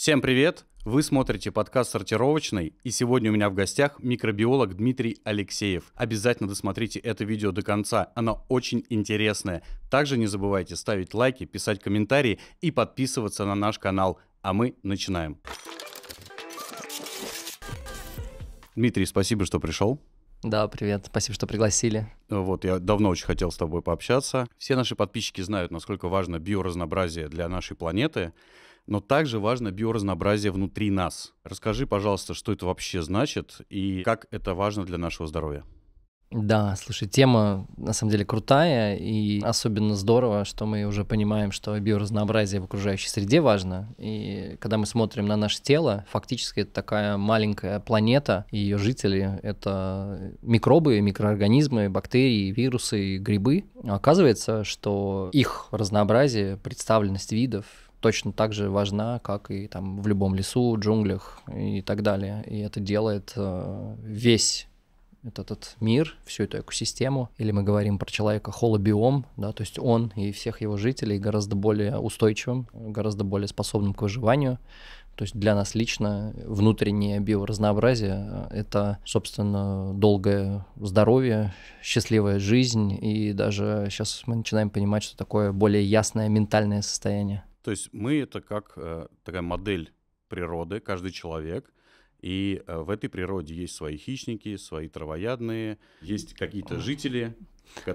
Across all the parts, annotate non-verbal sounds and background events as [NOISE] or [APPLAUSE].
Всем привет! Вы смотрите подкаст «Сортировочный», и сегодня у меня в гостях микробиолог Дмитрий Алексеев. Обязательно досмотрите это видео до конца, оно очень интересное. Также не забывайте ставить лайки, писать комментарии и подписываться на наш канал. А мы начинаем. Дмитрий, спасибо, что пришел. Да, привет, спасибо, что пригласили. Вот, я давно очень хотел с тобой пообщаться. Все наши подписчики знают, насколько важно биоразнообразие для нашей планеты но также важно биоразнообразие внутри нас. Расскажи, пожалуйста, что это вообще значит и как это важно для нашего здоровья. Да, слушай, тема на самом деле крутая, и особенно здорово, что мы уже понимаем, что биоразнообразие в окружающей среде важно. И когда мы смотрим на наше тело, фактически это такая маленькая планета, и ее жители — это микробы, микроорганизмы, бактерии, вирусы, грибы. Оказывается, что их разнообразие, представленность видов точно так же важна, как и там в любом лесу, джунглях и так далее. И это делает э, весь этот, этот мир, всю эту экосистему, или мы говорим про человека холобиом, да, то есть он и всех его жителей гораздо более устойчивым, гораздо более способным к выживанию. То есть для нас лично внутреннее биоразнообразие э, — это, собственно, долгое здоровье, счастливая жизнь, и даже сейчас мы начинаем понимать, что такое более ясное ментальное состояние. То есть мы это как э, такая модель природы, каждый человек. И э, в этой природе есть свои хищники, свои травоядные, есть какие-то жители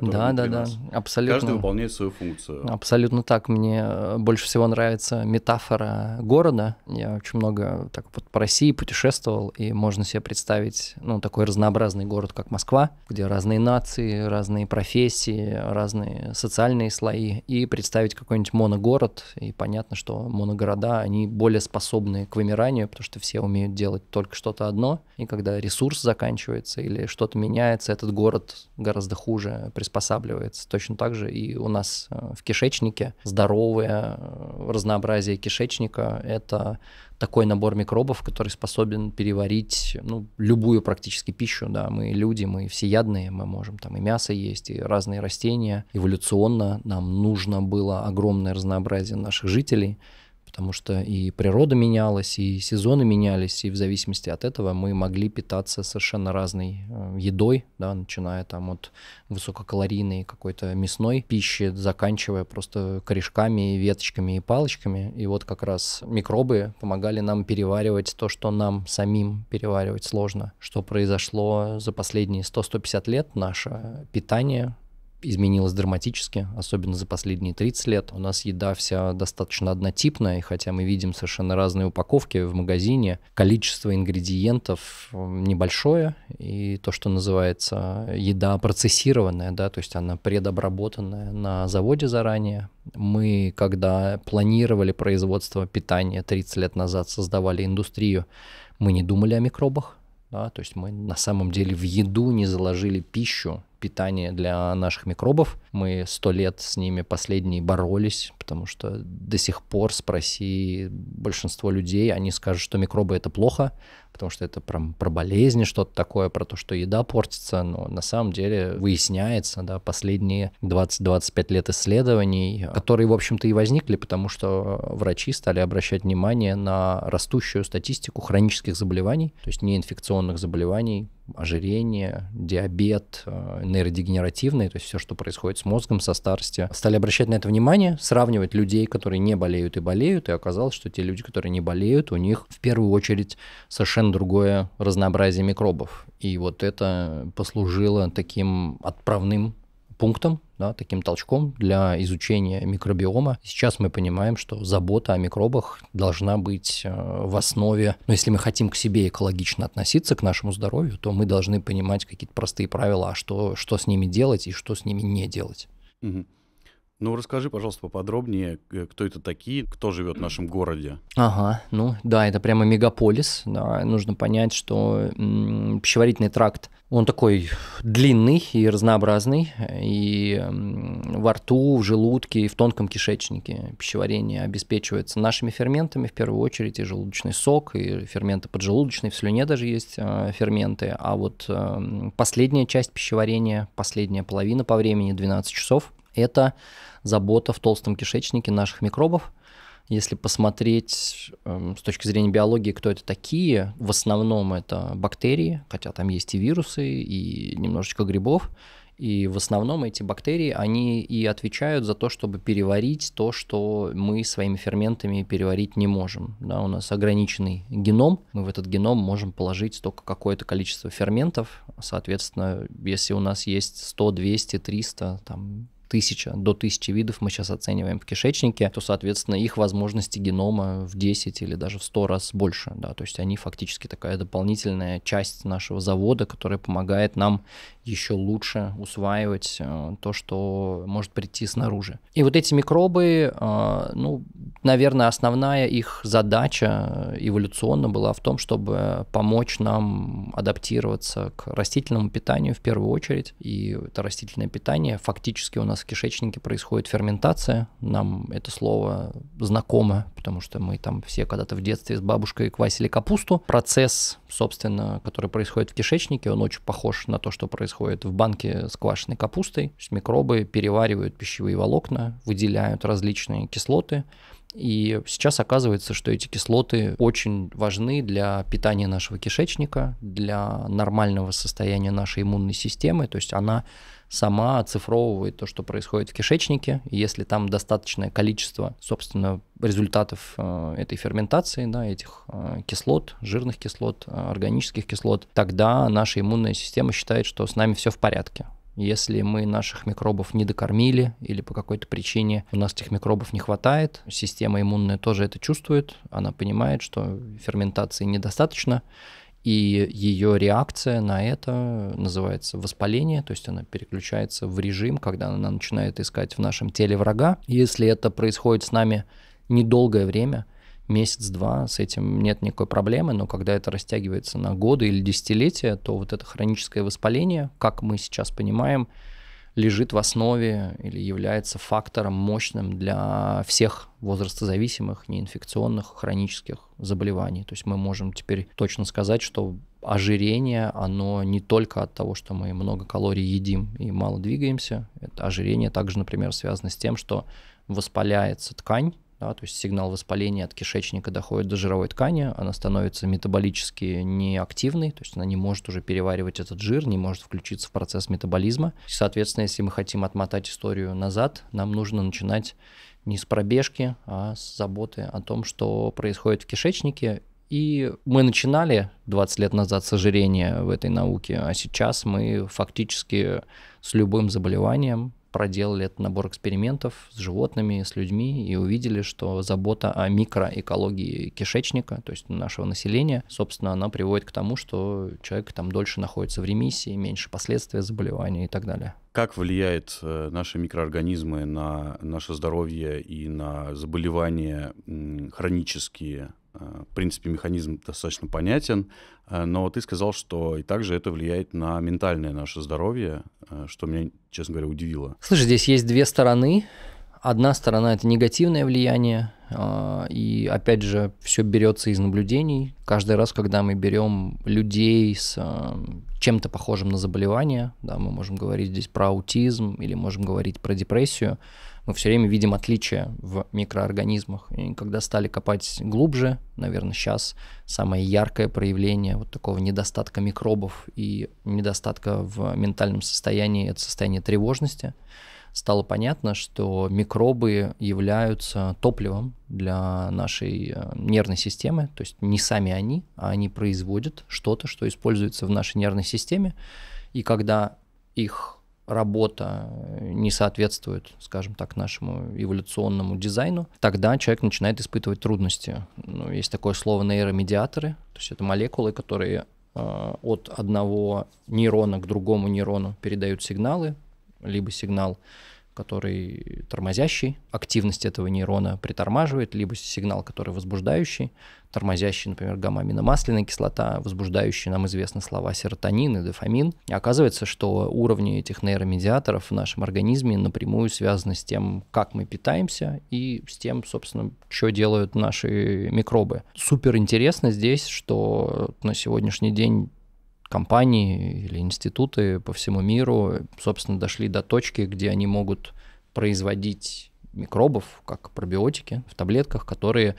да, да, да, абсолютно. Каждый выполняет свою функцию. Абсолютно так. Мне э, больше всего нравится метафора города. Я очень много так вот по России путешествовал, и можно себе представить, ну, такой разнообразный город, как Москва, где разные нации, разные профессии, разные социальные слои, и представить какой-нибудь моногород, и понятно, что моногорода, они более способны к вымиранию, потому что все умеют делать только что-то одно, и когда ресурс заканчивается или что-то меняется, этот город гораздо хуже Э, приспосабливается. Точно так же и у нас э, в кишечнике здоровое э, разнообразие кишечника – это такой набор микробов, который способен переварить ну, любую практически пищу. Да, мы люди, мы всеядные, мы можем там и мясо есть, и разные растения. Эволюционно нам нужно было огромное разнообразие наших жителей – потому что и природа менялась, и сезоны менялись, и в зависимости от этого мы могли питаться совершенно разной э, едой, да, начиная там от высококалорийной какой-то мясной пищи, заканчивая просто корешками, веточками и палочками. И вот как раз микробы помогали нам переваривать то, что нам самим переваривать сложно, что произошло за последние 100-150 лет наше питание изменилась драматически, особенно за последние 30 лет. У нас еда вся достаточно однотипная, и хотя мы видим совершенно разные упаковки в магазине, количество ингредиентов небольшое, и то, что называется еда процессированная, да, то есть она предобработанная на заводе заранее. Мы, когда планировали производство питания 30 лет назад, создавали индустрию, мы не думали о микробах, да, то есть мы на самом деле в еду не заложили пищу, питание для наших микробов. Мы сто лет с ними последние боролись, потому что до сих пор спроси большинство людей, они скажут, что микробы это плохо, потому что это прям про болезни что-то такое, про то, что еда портится, но на самом деле выясняется, да, последние 20-25 лет исследований, которые, в общем-то, и возникли, потому что врачи стали обращать внимание на растущую статистику хронических заболеваний, то есть неинфекционных заболеваний, ожирение, диабет, э, нейродегенеративные, то есть все, что происходит с мозгом со старости. Стали обращать на это внимание, сравнивать людей, которые не болеют и болеют, и оказалось, что те люди, которые не болеют, у них в первую очередь совершенно другое разнообразие микробов. И вот это послужило таким отправным пунктом да, таким толчком для изучения микробиома. Сейчас мы понимаем, что забота о микробах должна быть э, в основе, но если мы хотим к себе экологично относиться, к нашему здоровью, то мы должны понимать какие-то простые правила, а что, что с ними делать и что с ними не делать. Угу. Ну, расскажи, пожалуйста, поподробнее, э, кто это такие, кто живет в нашем городе. Ага, ну да, это прямо мегаполис. Да, нужно понять, что м, пищеварительный тракт, он такой длинный и разнообразный, и м, во рту, в желудке и в тонком кишечнике пищеварение обеспечивается нашими ферментами, в первую очередь, и желудочный сок, и ферменты поджелудочные, в слюне даже есть э, ферменты, а вот э, последняя часть пищеварения, последняя половина по времени, 12 часов, это забота в толстом кишечнике наших микробов. Если посмотреть эм, с точки зрения биологии, кто это такие, в основном это бактерии, хотя там есть и вирусы, и немножечко грибов. И в основном эти бактерии, они и отвечают за то, чтобы переварить то, что мы своими ферментами переварить не можем. Да, у нас ограниченный геном, мы в этот геном можем положить только какое-то количество ферментов. Соответственно, если у нас есть 100, 200, 300, там, тысяча, до тысячи видов мы сейчас оцениваем в кишечнике, то, соответственно, их возможности генома в 10 или даже в 100 раз больше, да, то есть они фактически такая дополнительная часть нашего завода, которая помогает нам еще лучше усваивать э, то, что может прийти снаружи. И вот эти микробы, э, ну, наверное, основная их задача э, эволюционно была в том, чтобы помочь нам адаптироваться к растительному питанию в первую очередь. И это растительное питание, фактически у нас в кишечнике происходит ферментация. Нам это слово знакомо, потому что мы там все когда-то в детстве с бабушкой квасили капусту. Процесс, собственно, который происходит в кишечнике, он очень похож на то, что происходит происходит в банке с квашеной капустой. микробы переваривают пищевые волокна, выделяют различные кислоты. И сейчас оказывается, что эти кислоты очень важны для питания нашего кишечника, для нормального состояния нашей иммунной системы. То есть она сама оцифровывает то, что происходит в кишечнике. И если там достаточное количество, собственно, результатов э, этой ферментации, да, этих э, кислот, жирных кислот, э, органических кислот, тогда наша иммунная система считает, что с нами все в порядке. Если мы наших микробов не докормили или по какой-то причине у нас этих микробов не хватает, система иммунная тоже это чувствует, она понимает, что ферментации недостаточно, и ее реакция на это называется воспаление, то есть она переключается в режим, когда она начинает искать в нашем теле врага. Если это происходит с нами недолгое время, месяц-два, с этим нет никакой проблемы, но когда это растягивается на годы или десятилетия, то вот это хроническое воспаление, как мы сейчас понимаем, лежит в основе или является фактором мощным для всех возрастозависимых, неинфекционных, хронических заболеваний. То есть мы можем теперь точно сказать, что ожирение, оно не только от того, что мы много калорий едим и мало двигаемся. Это ожирение также, например, связано с тем, что воспаляется ткань, да, то есть сигнал воспаления от кишечника доходит до жировой ткани, она становится метаболически неактивной, то есть она не может уже переваривать этот жир, не может включиться в процесс метаболизма. соответственно, если мы хотим отмотать историю назад, нам нужно начинать не с пробежки, а с заботы о том, что происходит в кишечнике. И мы начинали 20 лет назад с ожирения в этой науке, а сейчас мы фактически с любым заболеванием проделали этот набор экспериментов с животными, с людьми и увидели, что забота о микроэкологии кишечника, то есть нашего населения, собственно, она приводит к тому, что человек там дольше находится в ремиссии, меньше последствий заболевания и так далее. Как влияет э, наши микроорганизмы на наше здоровье и на заболевания хронические Э, в принципе, механизм достаточно понятен, э, но ты сказал, что и также это влияет на ментальное наше здоровье, э, что меня, честно говоря, удивило. Слушай, здесь есть две стороны. Одна сторона – это негативное влияние, и, опять же, все берется из наблюдений. Каждый раз, когда мы берем людей с чем-то похожим на заболевание, да, мы можем говорить здесь про аутизм или можем говорить про депрессию, мы все время видим отличия в микроорганизмах. И когда стали копать глубже, наверное, сейчас самое яркое проявление вот такого недостатка микробов и недостатка в ментальном состоянии – это состояние тревожности. Стало понятно, что микробы являются топливом для нашей э, нервной системы, то есть не сами они, а они производят что-то, что используется в нашей нервной системе, и когда их работа э, не соответствует, скажем так, нашему эволюционному дизайну, тогда человек начинает испытывать трудности. Ну, есть такое слово нейромедиаторы, то есть это молекулы, которые э, от одного нейрона к другому нейрону передают сигналы, либо сигнал который тормозящий, активность этого нейрона притормаживает, либо сигнал, который возбуждающий, тормозящий, например, гамма-аминомасляная кислота, возбуждающий, нам известны слова серотонин и дофамин. И оказывается, что уровни этих нейромедиаторов в нашем организме напрямую связаны с тем, как мы питаемся и с тем, собственно, что делают наши микробы. Супер интересно здесь, что на сегодняшний день компании или институты по всему миру, собственно, дошли до точки, где они могут производить микробов, как пробиотики, в таблетках, которые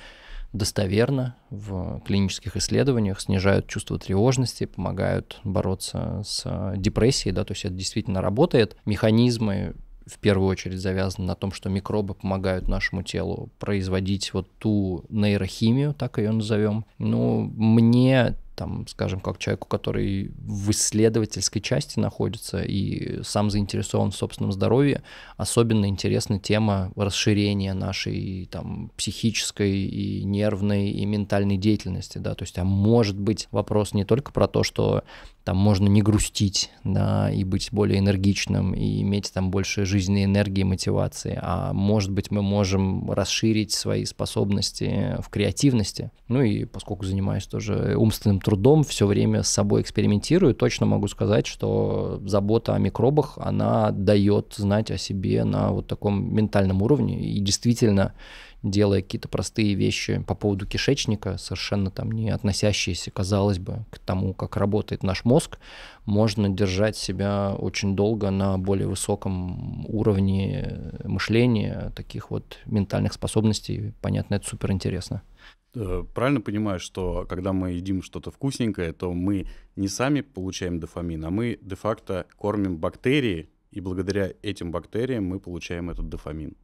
достоверно в клинических исследованиях снижают чувство тревожности, помогают бороться с депрессией, да, то есть это действительно работает. Механизмы в первую очередь завязаны на том, что микробы помогают нашему телу производить вот ту нейрохимию, так ее назовем. Ну, мне там, скажем, как человеку, который в исследовательской части находится и сам заинтересован в собственном здоровье, особенно интересна тема расширения нашей там психической и нервной и ментальной деятельности, да, то есть, а может быть вопрос не только про то, что там можно не грустить, да, и быть более энергичным, и иметь там больше жизненной энергии, мотивации. А может быть, мы можем расширить свои способности в креативности. Ну и поскольку занимаюсь тоже умственным трудом, все время с собой экспериментирую, точно могу сказать, что забота о микробах, она дает знать о себе на вот таком ментальном уровне. И действительно, делая какие-то простые вещи по поводу кишечника, совершенно там не относящиеся, казалось бы, к тому, как работает наш мозг, можно держать себя очень долго на более высоком уровне э, мышления, таких вот ментальных способностей. Понятно, это супер интересно э, правильно понимаю, что когда мы едим что-то вкусненькое, то мы не сами получаем дофамин, а мы де-факто кормим бактерии, и благодаря этим бактериям мы получаем этот дофамин.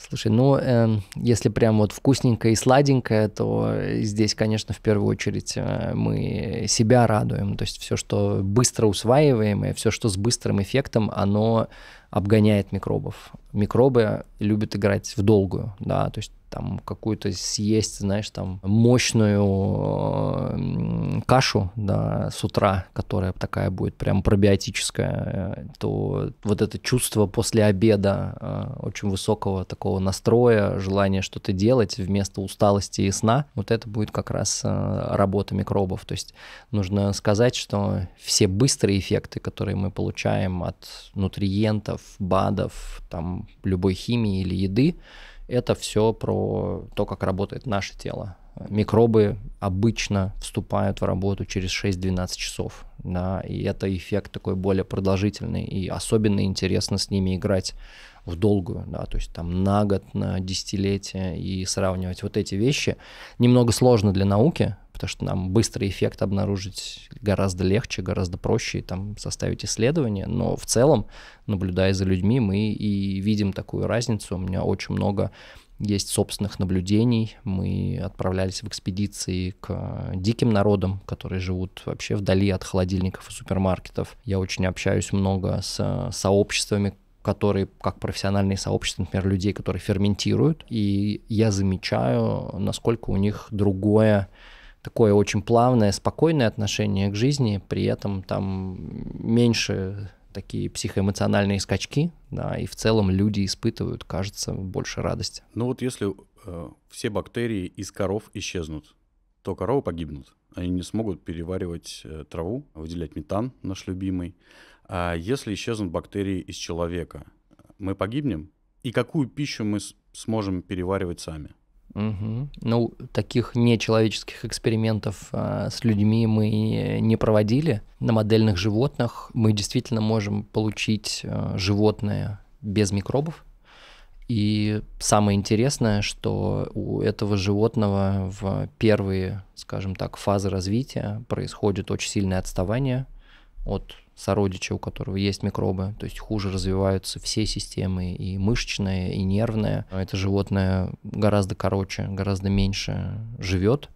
Слушай, ну, э, если прям вот вкусненькое и сладенькое, то здесь, конечно, в первую очередь э, мы себя радуем. То есть все, что быстро усваиваемое, все, что с быстрым эффектом, оно обгоняет микробов. Микробы любят играть в долгую, да, то есть там какую-то съесть, знаешь, там мощную кашу да, с утра, которая такая будет прям пробиотическая, э, то вот это чувство после обеда э, очень высокого такого настроя, желания что-то делать вместо усталости и сна, вот это будет как раз э, работа микробов. То есть нужно сказать, что все быстрые эффекты, которые мы получаем от нутриентов, фитнесов, БАДов, там, любой химии или еды. Это все про то, как работает наше тело. Микробы обычно вступают в работу через 6-12 часов. Да, и это эффект такой более продолжительный. И особенно интересно с ними играть в долгую, да, то есть там на год, на десятилетие и сравнивать вот эти вещи. Немного сложно для науки, потому что нам быстрый эффект обнаружить гораздо легче, гораздо проще, там, составить исследование, но в целом, наблюдая за людьми, мы и видим такую разницу. У меня очень много есть собственных наблюдений. Мы отправлялись в экспедиции к диким народам, которые живут вообще вдали от холодильников и супермаркетов. Я очень общаюсь много с э, сообществами, которые, как профессиональные сообщества, например, людей, которые ферментируют. И я замечаю, насколько у них другое такое очень плавное, спокойное отношение к жизни, при этом там меньше такие психоэмоциональные скачки, да, и в целом люди испытывают, кажется, больше радости. Ну вот если э, все бактерии из коров исчезнут, то коровы погибнут. Они не смогут переваривать э, траву, выделять метан, наш любимый. А если исчезнут бактерии из человека, мы погибнем? И какую пищу мы сможем переваривать сами? Угу. Ну, таких нечеловеческих экспериментов а, с людьми мы не проводили. На модельных животных мы действительно можем получить а, животное без микробов. И самое интересное, что у этого животного в первые, скажем так, фазы развития происходит очень сильное отставание от сородича, у которого есть микробы, то есть хуже развиваются все системы, и мышечная, и нервная. Это животное гораздо короче, гораздо меньше живет,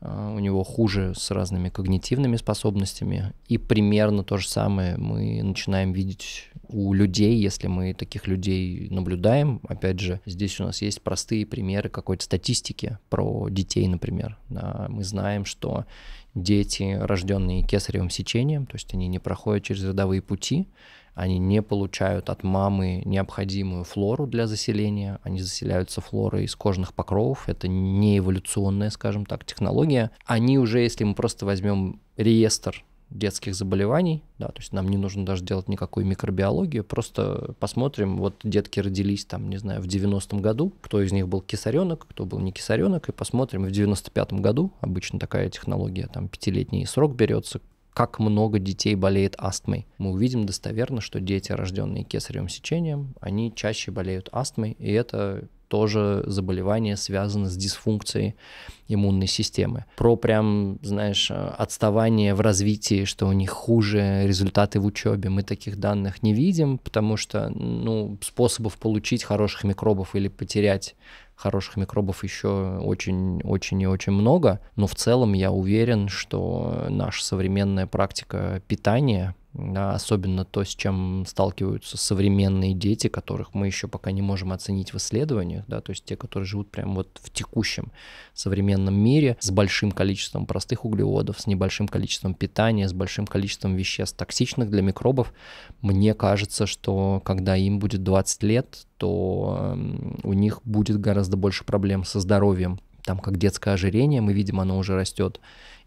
а, у него хуже с разными когнитивными способностями. И примерно то же самое мы начинаем видеть у людей, если мы таких людей наблюдаем. Опять же, здесь у нас есть простые примеры какой-то статистики про детей, например. А, мы знаем, что дети, рожденные кесаревым сечением, то есть они не проходят через родовые пути, они не получают от мамы необходимую флору для заселения, они заселяются флорой из кожных покровов, это не эволюционная, скажем так, технология. Они уже, если мы просто возьмем реестр детских заболеваний, да, то есть нам не нужно даже делать никакую микробиологию, просто посмотрим, вот детки родились там, не знаю, в 90-м году, кто из них был кисаренок, кто был не кисаренок, и посмотрим в 95-м году, обычно такая технология, там, пятилетний срок берется, как много детей болеет астмой. Мы увидим достоверно, что дети, рожденные кесаревым сечением, они чаще болеют астмой, и это тоже заболевание связано с дисфункцией иммунной системы. Про прям, знаешь, отставание в развитии, что у них хуже результаты в учебе, мы таких данных не видим, потому что ну, способов получить хороших микробов или потерять хороших микробов еще очень-очень и очень много, но в целом я уверен, что наша современная практика питания особенно то, с чем сталкиваются современные дети, которых мы еще пока не можем оценить в исследованиях, да, то есть те, которые живут прямо вот в текущем современном мире с большим количеством простых углеводов, с небольшим количеством питания, с большим количеством веществ токсичных для микробов, мне кажется, что когда им будет 20 лет, то у них будет гораздо больше проблем со здоровьем, там как детское ожирение, мы видим, оно уже растет,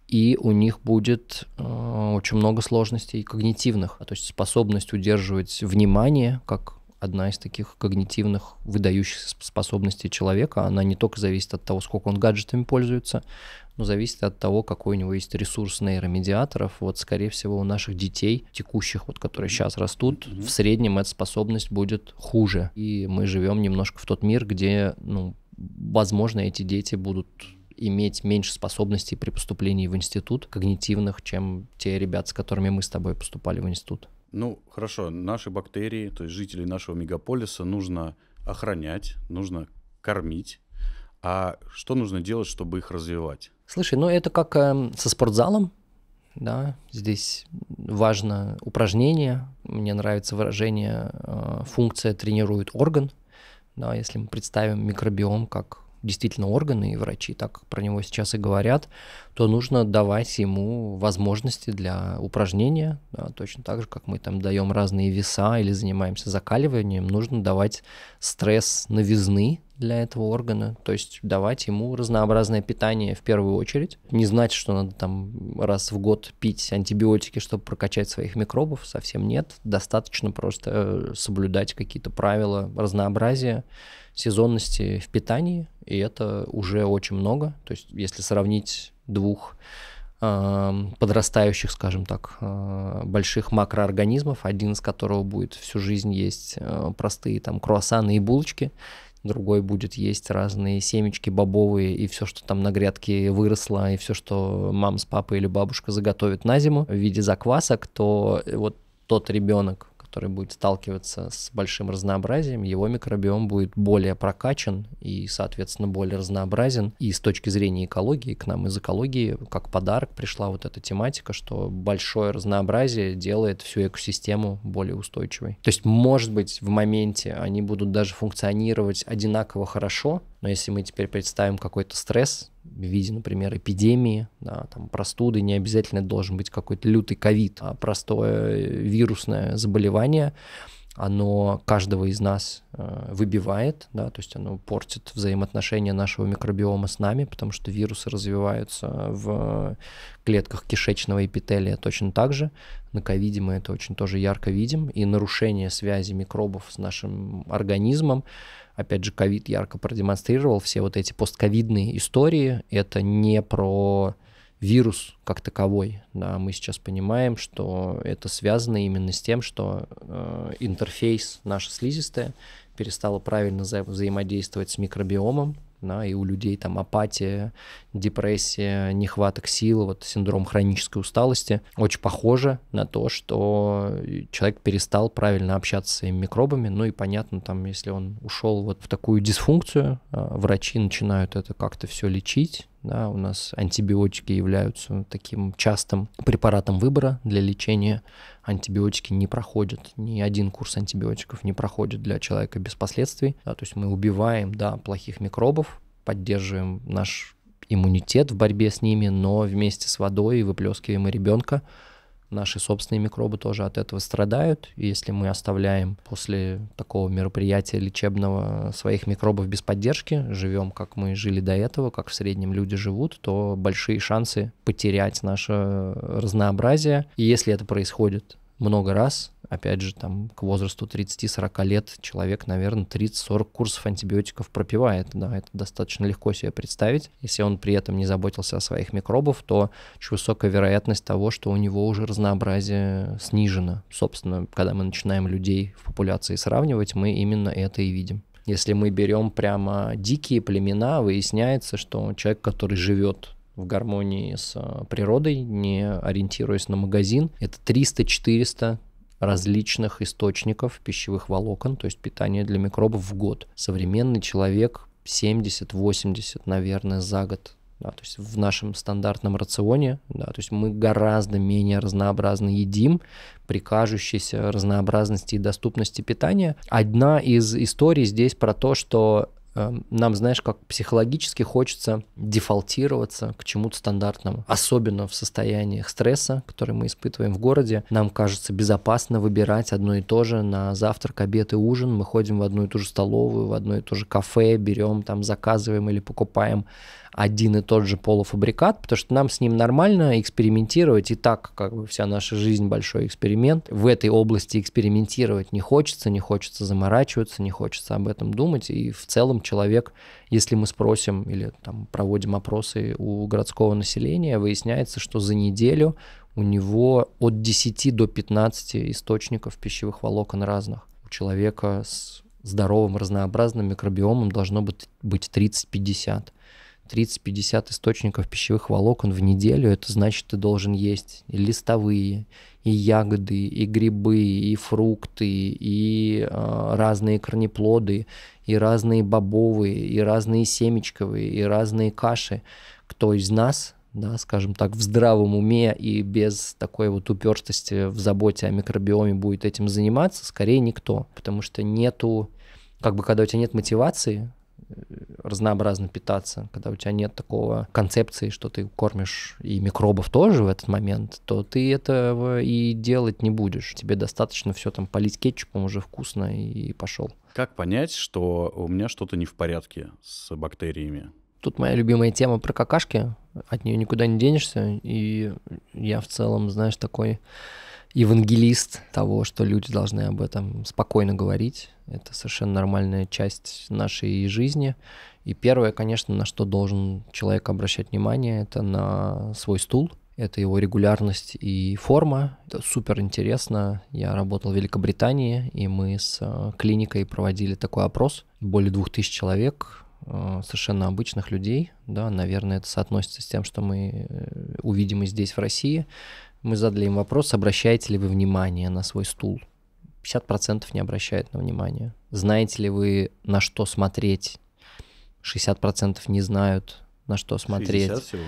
и у них будет э, очень много сложностей когнитивных, а то есть способность удерживать внимание как одна из таких когнитивных выдающихся способностей человека, она не только зависит от того, сколько он гаджетами пользуется, но зависит от того, какой у него есть ресурс нейромедиаторов. Вот, скорее всего, у наших детей, текущих, вот, которые сейчас растут, в среднем эта способность будет хуже. И мы живем немножко в тот мир, где, ну, возможно, эти дети будут иметь меньше способностей при поступлении в институт когнитивных, чем те ребят, с которыми мы с тобой поступали в институт. Ну, хорошо, наши бактерии, то есть жители нашего мегаполиса нужно охранять, нужно кормить. А что нужно делать, чтобы их развивать? Слушай, ну это как э, со спортзалом, да, здесь важно упражнение, мне нравится выражение э, «функция тренирует орган», да, если мы представим микробиом как действительно органы, и врачи так про него сейчас и говорят, то нужно давать ему возможности для упражнения, да, точно так же, как мы там даем разные веса или занимаемся закаливанием, нужно давать стресс новизны для этого органа, то есть давать ему разнообразное питание в первую очередь, не знать, что надо там раз в год пить антибиотики, чтобы прокачать своих микробов, совсем нет, достаточно просто э, соблюдать какие-то правила разнообразия, сезонности в питании, и это уже очень много. То есть если сравнить двух эм, подрастающих, скажем так, э, больших макроорганизмов, один из которого будет всю жизнь есть э, простые там круассаны и булочки, другой будет есть разные семечки бобовые и все, что там на грядке выросло, и все, что мам с папой или бабушка заготовит на зиму в виде заквасок, то вот тот ребенок, который будет сталкиваться с большим разнообразием, его микробиом будет более прокачан и, соответственно, более разнообразен. И с точки зрения экологии, к нам из экологии, как подарок пришла вот эта тематика, что большое разнообразие делает всю экосистему более устойчивой. То есть, может быть, в моменте они будут даже функционировать одинаково хорошо, но если мы теперь представим какой-то стресс, в виде, например, эпидемии, да, там, простуды, не обязательно должен быть какой-то лютый ковид, а простое э, вирусное заболевание – оно каждого из нас э, выбивает, да, то есть оно портит взаимоотношения нашего микробиома с нами, потому что вирусы развиваются в клетках кишечного эпителия точно так же. На ковиде мы это очень тоже ярко видим, и нарушение связи микробов с нашим организмом, опять же, ковид ярко продемонстрировал все вот эти постковидные истории, это не про вирус как таковой. Да, мы сейчас понимаем, что это связано именно с тем, что э, интерфейс наша слизистая перестала правильно вза- взаимодействовать с микробиомом, да, и у людей там апатия, депрессия, нехваток сил, вот синдром хронической усталости, очень похоже на то, что человек перестал правильно общаться с своими микробами, ну и понятно, там, если он ушел вот в такую дисфункцию, э, врачи начинают это как-то все лечить, да, у нас антибиотики являются таким частым препаратом выбора для лечения. Антибиотики не проходят, ни один курс антибиотиков не проходит для человека без последствий. Да, то есть мы убиваем да, плохих микробов, поддерживаем наш иммунитет в борьбе с ними, но вместе с водой выплескиваем и ребенка, Наши собственные микробы тоже от этого страдают. если мы оставляем после такого мероприятия лечебного своих микробов без поддержки, живем, как мы жили до этого, как в среднем люди живут, то большие шансы потерять наше разнообразие. И если это происходит много раз. Опять же, там к возрасту 30-40 лет человек, наверное, 30-40 курсов антибиотиков пропивает. Да, это достаточно легко себе представить. Если он при этом не заботился о своих микробах, то очень высокая вероятность того, что у него уже разнообразие снижено. Собственно, когда мы начинаем людей в популяции сравнивать, мы именно это и видим. Если мы берем прямо дикие племена, выясняется, что человек, который живет в гармонии с а, природой, не ориентируясь на магазин. Это 300-400 различных источников пищевых волокон, то есть питание для микробов в год. Современный человек 70-80, наверное, за год да, то есть в нашем стандартном рационе, да, то есть мы гораздо менее разнообразно едим при кажущейся разнообразности и доступности питания. Одна из историй здесь про то, что Эм, нам, знаешь, как психологически хочется дефолтироваться к чему-то стандартному. Особенно в состояниях стресса, который мы испытываем в городе, нам кажется безопасно выбирать одно и то же на завтрак, обед и ужин. Мы ходим в одну и ту же столовую, в одно и то же кафе, берем там, заказываем или покупаем один и тот же полуфабрикат, потому что нам с ним нормально экспериментировать, и так как бы вся наша жизнь большой эксперимент. В этой области экспериментировать не хочется, не хочется заморачиваться, не хочется об этом думать, и в целом человек, если мы спросим или там проводим опросы у городского населения, выясняется, что за неделю у него от 10 до 15 источников пищевых волокон разных. У человека с здоровым разнообразным микробиомом должно быть, быть 30-50. 30-50 источников пищевых волокон в неделю, это значит, ты должен есть и листовые, и ягоды, и грибы, и фрукты, и э, разные корнеплоды, и разные бобовые, и разные семечковые, и разные каши. Кто из нас, да, скажем так, в здравом уме и без такой вот упертости в заботе о микробиоме будет этим заниматься, скорее никто, потому что нету, как бы когда у тебя нет мотивации, разнообразно питаться, когда у тебя нет такого концепции, что ты кормишь и микробов тоже в этот момент, то ты этого и делать не будешь. Тебе достаточно все там полить кетчупом уже вкусно и пошел. Как понять, что у меня что-то не в порядке с бактериями? Тут моя любимая тема про какашки. От нее никуда не денешься. И я в целом, знаешь, такой евангелист того, что люди должны об этом спокойно говорить. Это совершенно нормальная часть нашей жизни. И первое, конечно, на что должен человек обращать внимание, это на свой стул, это его регулярность и форма. Это супер интересно. Я работал в Великобритании, и мы с э, клиникой проводили такой опрос. Более двух тысяч человек, э, совершенно обычных людей, да, наверное, это соотносится с тем, что мы э, увидим и здесь, в России. Мы задали им вопрос, обращаете ли вы внимание на свой стул? 50% не обращают на внимание. Знаете ли вы, на что смотреть 60% не знают, на что смотреть. 60 всего?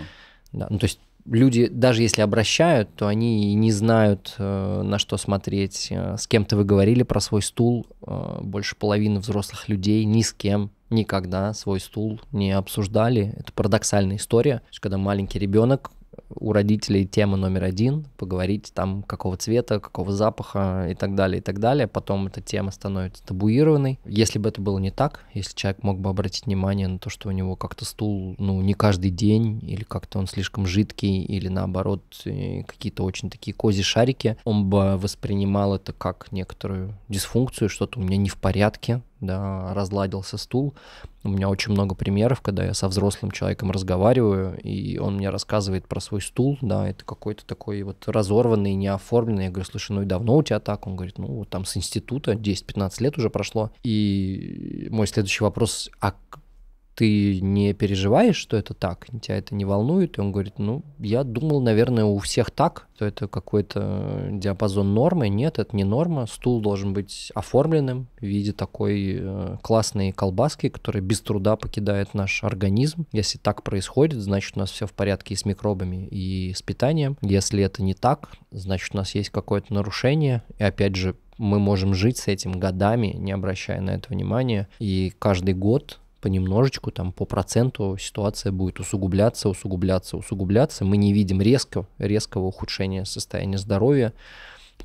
Да, ну то есть люди, даже если обращают, то они не знают, э, на что смотреть. Э, с кем-то вы говорили про свой стул. Э, больше половины взрослых людей ни с кем никогда свой стул не обсуждали. Это парадоксальная история. Когда маленький ребенок у родителей тема номер один, поговорить там какого цвета, какого запаха и так далее, и так далее. Потом эта тема становится табуированной. Если бы это было не так, если человек мог бы обратить внимание на то, что у него как-то стул, ну, не каждый день, или как-то он слишком жидкий, или наоборот, какие-то очень такие кози шарики, он бы воспринимал это как некоторую дисфункцию, что-то у меня не в порядке, да, разладился стул. У меня очень много примеров, когда я со взрослым человеком разговариваю, и он мне рассказывает про свой стул, да, это какой-то такой вот разорванный, неоформленный. Я говорю, слушай, ну и давно у тебя так? Он говорит, ну вот там с института 10-15 лет уже прошло. И мой следующий вопрос, а ты не переживаешь, что это так, тебя это не волнует, и он говорит, ну, я думал, наверное, у всех так, что это какой-то диапазон нормы, нет, это не норма, стул должен быть оформленным в виде такой э, классной колбаски, которая без труда покидает наш организм. Если так происходит, значит, у нас все в порядке и с микробами, и с питанием. Если это не так, значит, у нас есть какое-то нарушение, и опять же, мы можем жить с этим годами, не обращая на это внимания. И каждый год понемножечку, там, по проценту ситуация будет усугубляться, усугубляться, усугубляться. Мы не видим резкого резкого ухудшения состояния здоровья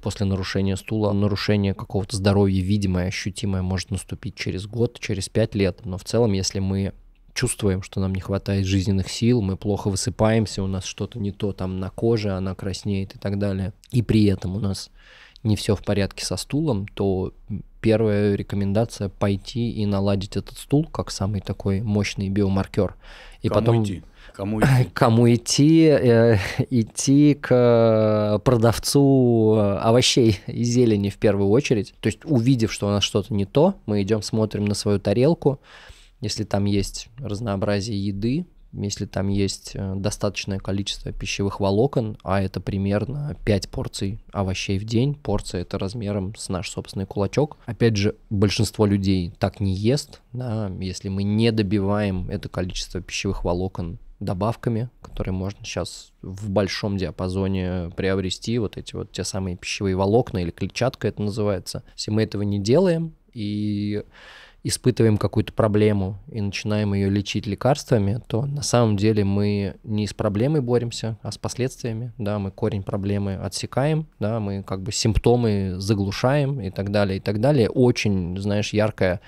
после нарушения стула. Нарушение какого-то здоровья видимое, ощутимое может наступить через год, через пять лет. Но в целом, если мы чувствуем, что нам не хватает жизненных сил, мы плохо высыпаемся, у нас что-то не то там на коже, она краснеет и так далее, и при этом у нас не все в порядке со стулом, то первая рекомендация пойти и наладить этот стул как самый такой мощный биомаркер. И Кому потом... идти? Кому [LAUGHS] идти? Кому идти? Э, [LAUGHS] идти к э, продавцу э, овощей и зелени в первую очередь. То есть, увидев, что у нас что-то не то, мы идем, смотрим на свою тарелку. Если там есть разнообразие еды, если там есть э, достаточное количество пищевых волокон, а это примерно 5 порций овощей в день, порция это размером с наш собственный кулачок. Опять же, большинство людей так не ест, да, если мы не добиваем это количество пищевых волокон добавками, которые можно сейчас в большом диапазоне приобрести, вот эти вот те самые пищевые волокна или клетчатка это называется. Если мы этого не делаем, и испытываем какую-то проблему и начинаем ее лечить лекарствами, то на самом деле мы не с проблемой боремся, а с последствиями, да, мы корень проблемы отсекаем, да, мы как бы симптомы заглушаем и так далее, и так далее. Очень, знаешь, яркая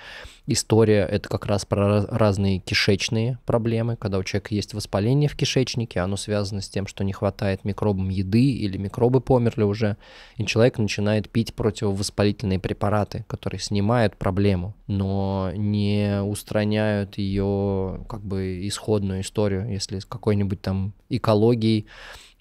История — это как раз про разные кишечные проблемы, когда у человека есть воспаление в кишечнике, оно связано с тем, что не хватает микробам еды или микробы померли уже, и человек начинает пить противовоспалительные препараты, которые снимают проблему, но не устраняют ее как бы исходную историю, если с какой-нибудь там экологией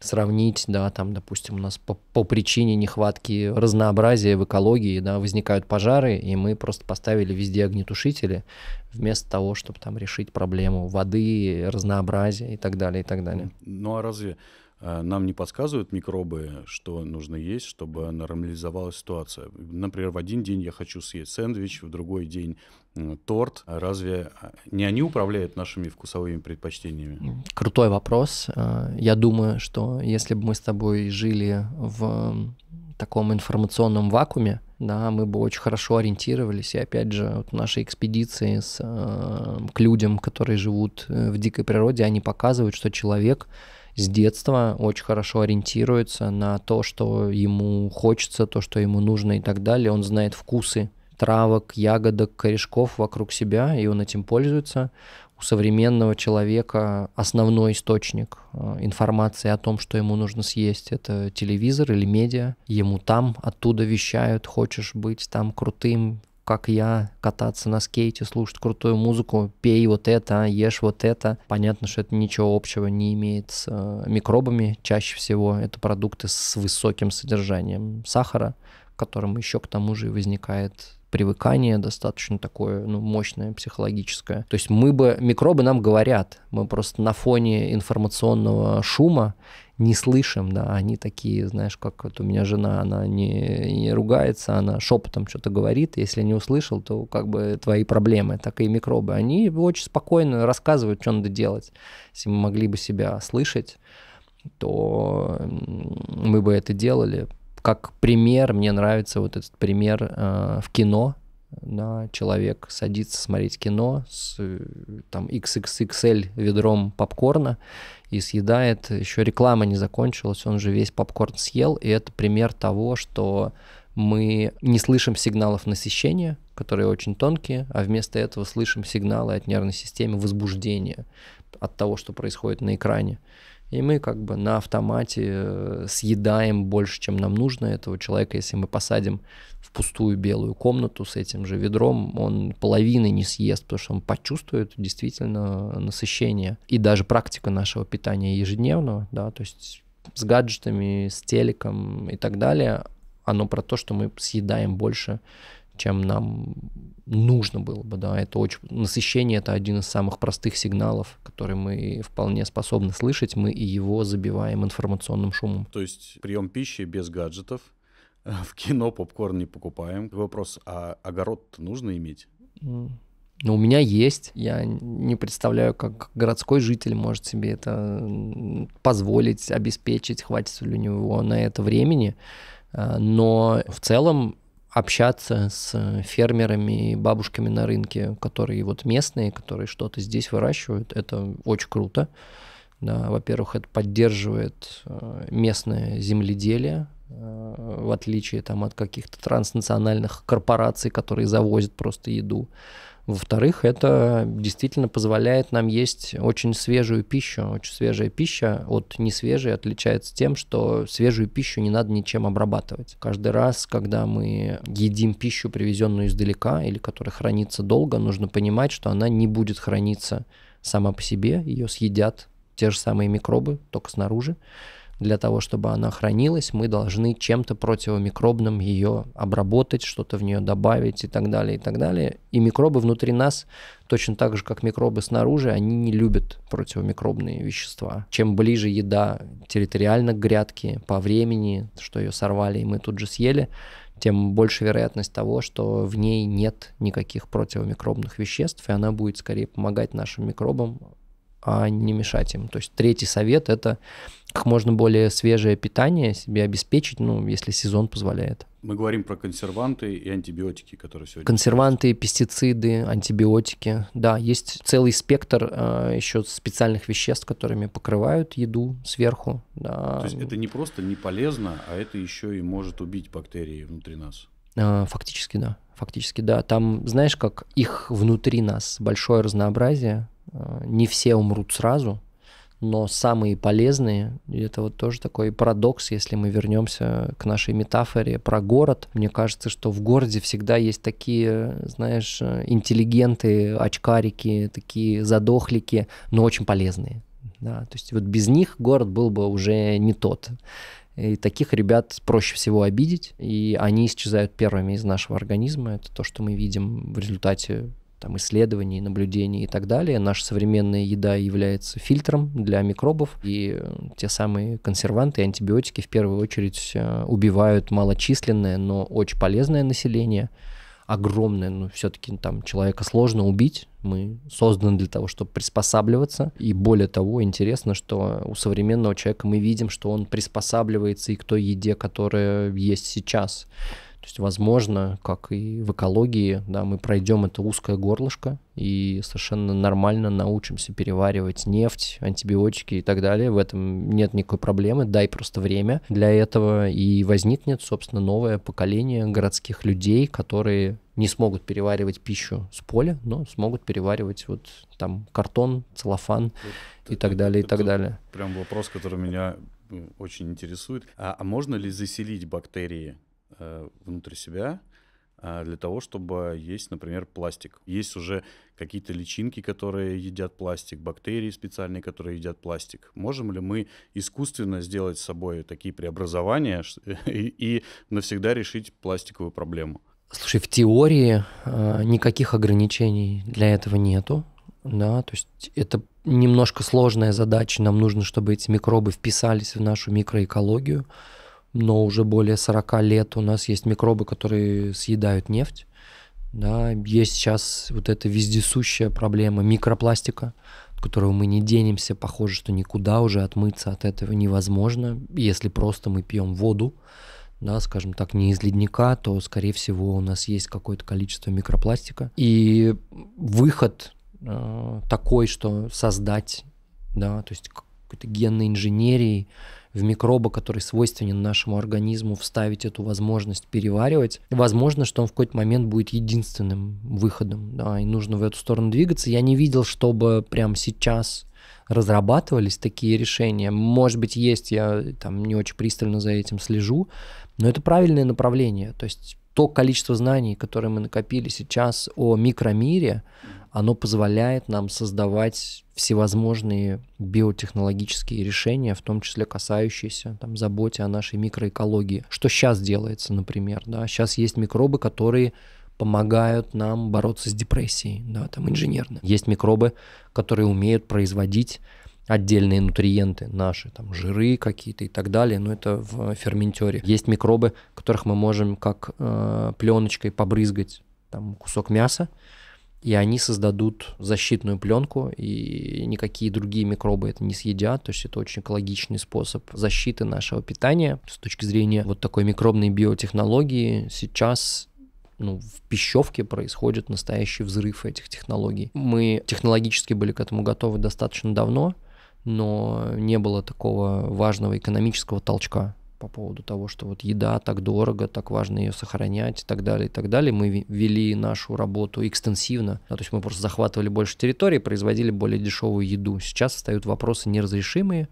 сравнить, да, там, допустим, у нас по, по причине нехватки разнообразия в экологии, да, возникают пожары, и мы просто поставили везде огнетушители, вместо того, чтобы там решить проблему воды, разнообразия и так далее, и так далее. Ну а разве Э, нам не подсказывают микробы, что нужно есть, чтобы нормализовалась ситуация. Например, в один день я хочу съесть сэндвич, в другой день э, торт. А разве э, не они управляют нашими вкусовыми предпочтениями? Крутой вопрос. Я думаю, что если бы мы с тобой жили в таком информационном вакууме, да, мы бы очень хорошо ориентировались. И опять же, вот наши экспедиции с, к людям, которые живут в дикой природе, они показывают, что человек с детства очень хорошо ориентируется на то, что ему хочется, то, что ему нужно и так далее. Он знает вкусы травок, ягодок, корешков вокруг себя, и он этим пользуется. У современного человека основной источник э, информации о том, что ему нужно съесть, это телевизор или медиа. Ему там оттуда вещают, хочешь быть там крутым, как я, кататься на скейте, слушать крутую музыку, пей вот это, ешь вот это. Понятно, что это ничего общего не имеет с э, микробами чаще всего. Это продукты с высоким содержанием сахара, которым еще к тому же возникает привыкание достаточно такое ну, мощное, психологическое. То есть мы бы, микробы нам говорят, мы просто на фоне информационного шума не слышим, да, они такие, знаешь, как вот у меня жена, она не, не ругается, она шепотом что-то говорит, если не услышал, то как бы твои проблемы, так и микробы, они очень спокойно рассказывают, что надо делать. Если мы могли бы себя слышать, то мы бы это делали. Как пример, мне нравится вот этот пример э, в кино, на человек садится смотреть кино с э, там XXXL ведром попкорна и съедает, еще реклама не закончилась, он же весь попкорн съел, и это пример того, что мы не слышим сигналов насыщения, которые очень тонкие, а вместо этого слышим сигналы от нервной системы возбуждения от того, что происходит на экране. И мы как бы на автомате э, съедаем больше, чем нам нужно этого человека. Если мы посадим в пустую белую комнату с этим же ведром, он половины не съест, потому что он почувствует действительно насыщение. И даже практика нашего питания ежедневного, да, то есть с гаджетами, с телеком и так далее, оно про то, что мы съедаем больше, чем нам нужно было бы, да, это очень... Насыщение — это один из самых простых сигналов, который мы вполне способны слышать, мы и его забиваем информационным шумом. То есть прием пищи без гаджетов, [LAUGHS] в кино попкорн не покупаем. Вопрос, а огород нужно иметь? Ну у меня есть. Я не представляю, как городской житель может себе это позволить, обеспечить, хватит ли у него на это времени. А, но в целом общаться с э, фермерами и бабушками на рынке, которые вот местные, которые что-то здесь выращивают, это очень круто. Да, во-первых, это поддерживает э, местное земледелие, э, в отличие там, от каких-то транснациональных корпораций, которые завозят просто еду. Во-вторых, это действительно позволяет нам есть очень свежую пищу. Очень свежая пища от несвежей отличается тем, что свежую пищу не надо ничем обрабатывать. Каждый раз, когда мы едим пищу, привезенную издалека или которая хранится долго, нужно понимать, что она не будет храниться сама по себе, ее съедят те же самые микробы, только снаружи для того, чтобы она хранилась, мы должны чем-то противомикробным ее обработать, что-то в нее добавить и так далее, и так далее. И микробы внутри нас, точно так же, как микробы снаружи, они не любят противомикробные вещества. Чем ближе еда территориально к грядке, по времени, что ее сорвали и мы тут же съели, тем больше вероятность того, что в ней нет никаких противомикробных веществ, и она будет скорее помогать нашим микробам а не мешать им. То есть третий совет – это как можно более свежее питание себе обеспечить, ну, если сезон позволяет. Мы говорим про консерванты и антибиотики, которые сегодня... Консерванты, пестициды, антибиотики. Да, есть целый спектр э, а, еще специальных веществ, которыми покрывают еду сверху. Да. То есть это не просто не полезно, а это еще и может убить бактерии внутри нас. Э, фактически, да. Фактически, да. Там, знаешь, как их внутри нас большое разнообразие, Э, не все умрут сразу, но самые полезные, и это вот тоже такой парадокс, если мы вернемся к нашей метафоре про город. Мне кажется, что в городе всегда есть такие, знаешь, э, интеллигенты, очкарики, такие задохлики, но очень полезные. Да, то есть вот без них город был бы уже не тот. И таких ребят проще всего обидеть, и они исчезают первыми из нашего организма. Это то, что мы видим в результате там, исследований, наблюдений и так далее. Наша современная еда является фильтром для микробов, и э, те самые консерванты и антибиотики в первую очередь э, убивают малочисленное, но очень полезное население, огромное, но все-таки там человека сложно убить, мы созданы для того, чтобы приспосабливаться. И более того, интересно, что у современного человека мы видим, что он приспосабливается и к той еде, которая есть сейчас. То есть, возможно, как и в экологии, да, мы пройдем это узкое горлышко и совершенно нормально научимся переваривать нефть, антибиотики и так далее. В этом нет никакой проблемы, дай просто время для этого, и возникнет, собственно, новое поколение городских людей, которые не смогут переваривать пищу с поля, но смогут переваривать вот там картон, целлофан это, и так далее, и так далее. Прям вопрос, который меня очень интересует. А, а можно ли заселить бактерии Э, внутрь себя а, для того, чтобы есть, например, пластик. Есть уже какие-то личинки, которые едят пластик, бактерии специальные, которые едят пластик. Можем ли мы искусственно сделать с собой такие преобразования [LAUGHS] и, навсегда решить пластиковую проблему? Слушай, в теории а, никаких ограничений для этого нету. Да, то есть это немножко сложная задача. Нам нужно, чтобы эти микробы вписались в нашу микроэкологию но уже более 40 лет у нас есть микробы, которые съедают нефть. Да, есть сейчас вот эта вездесущая проблема микропластика, от которого мы не денемся. Похоже, что никуда уже отмыться от этого невозможно. Если просто мы пьем воду, да, скажем так, не из ледника, то, скорее всего, у нас есть какое-то количество микропластика. И выход э, такой, что создать, да, то есть какой-то генной инженерии, в микроба, который свойственен нашему организму, вставить эту возможность переваривать, возможно, что он в какой-то момент будет единственным выходом, да, и нужно в эту сторону двигаться. Я не видел, чтобы прямо сейчас разрабатывались такие решения. Может быть, есть, я там не очень пристально за этим слежу, но это правильное направление. То есть то количество знаний, которые мы накопили сейчас о микромире, оно позволяет нам создавать всевозможные биотехнологические решения, в том числе касающиеся там, заботе о нашей микроэкологии. Что сейчас делается, например. Да? Сейчас есть микробы, которые помогают нам бороться с депрессией, да, там инженерно. Есть микробы, которые умеют производить отдельные нутриенты наши, там жиры какие-то и так далее, но это в ферментере. Есть микробы, которых мы можем как э, пленочкой побрызгать там кусок мяса, и они создадут защитную пленку, и никакие другие микробы это не съедят, то есть это очень экологичный способ защиты нашего питания. С точки зрения вот такой микробной биотехнологии сейчас ну, в пищевке происходит настоящий взрыв этих технологий. Мы технологически были к этому готовы достаточно давно, но не было такого важного экономического толчка по поводу того, что вот еда так дорого, так важно ее сохранять и так далее, и так далее. Мы вели нашу работу экстенсивно, да, то есть мы просто захватывали больше территории, производили более дешевую еду. Сейчас встают вопросы неразрешимые,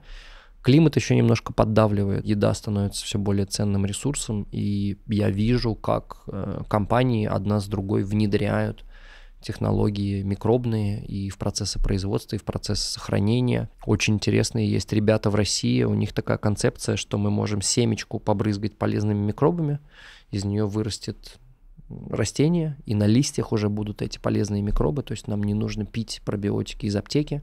климат еще немножко поддавливает, еда становится все более ценным ресурсом, и я вижу, как э, компании одна с другой внедряют технологии микробные и в процессы производства, и в процессы сохранения. Очень интересные есть ребята в России, у них такая концепция, что мы можем семечку побрызгать полезными микробами, из нее вырастет растение, и на листьях уже будут эти полезные микробы, то есть нам не нужно пить пробиотики из аптеки,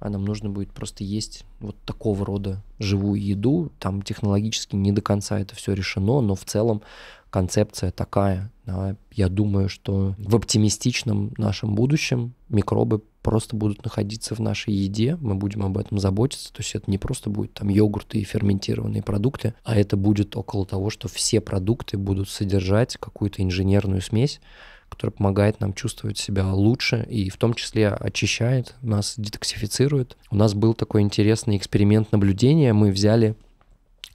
а нам нужно будет просто есть вот такого рода живую еду. Там технологически не до конца это все решено, но в целом концепция такая. Да. Я думаю, что в оптимистичном нашем будущем микробы просто будут находиться в нашей еде, мы будем об этом заботиться, то есть это не просто будет там йогурты и ферментированные продукты, а это будет около того, что все продукты будут содержать какую-то инженерную смесь, которая помогает нам чувствовать себя лучше и в том числе очищает нас, детоксифицирует. У нас был такой интересный эксперимент наблюдения. Мы взяли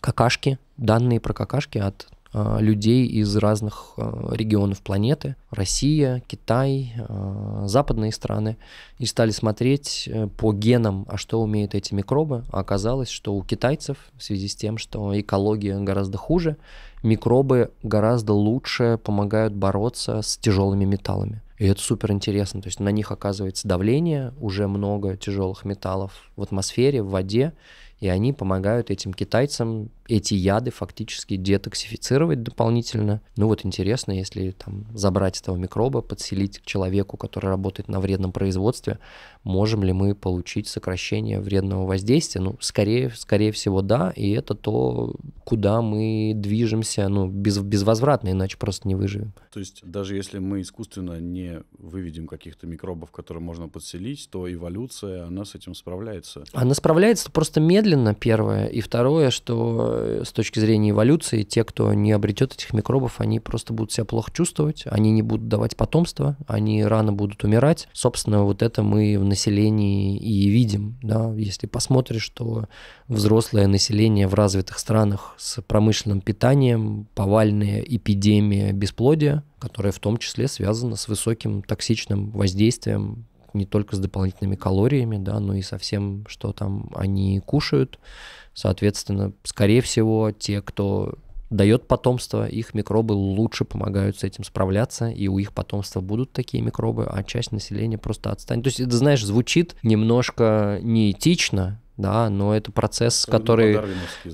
какашки, данные про какашки от Э, людей из разных э, регионов планеты, Россия, Китай, э, западные страны, и стали смотреть по генам, а что умеют эти микробы. А оказалось, что у китайцев, в связи с тем, что экология гораздо хуже, микробы гораздо лучше помогают бороться с тяжелыми металлами. И это супер интересно. То есть на них оказывается давление, уже много тяжелых металлов в атмосфере, в воде, и они помогают этим китайцам эти яды фактически детоксифицировать дополнительно. Ну вот интересно, если там забрать этого микроба, подселить к человеку, который работает на вредном производстве, можем ли мы получить сокращение вредного воздействия? Ну, скорее, скорее всего, да, и это то, куда мы движемся, ну, без, безвозвратно, иначе просто не выживем. То есть даже если мы искусственно не выведем каких-то микробов, которые можно подселить, то эволюция, она с этим справляется? Она справляется просто медленно, медленно, первое. И второе, что э, с точки зрения эволюции, те, кто не обретет этих микробов, они просто будут себя плохо чувствовать, они не будут давать потомство, они рано будут умирать. Собственно, вот это мы в населении и видим. Да? Если посмотришь, что взрослое население в развитых странах с промышленным питанием, повальная эпидемия бесплодия, которая в том числе связана с высоким токсичным воздействием не только с дополнительными калориями, да, но и со всем, что там они кушают. Соответственно, скорее всего, те, кто дает потомство, их микробы лучше помогают с этим справляться, и у их потомства будут такие микробы, а часть населения просто отстанет. То есть, это, знаешь, звучит немножко неэтично, да, но это процесс, который,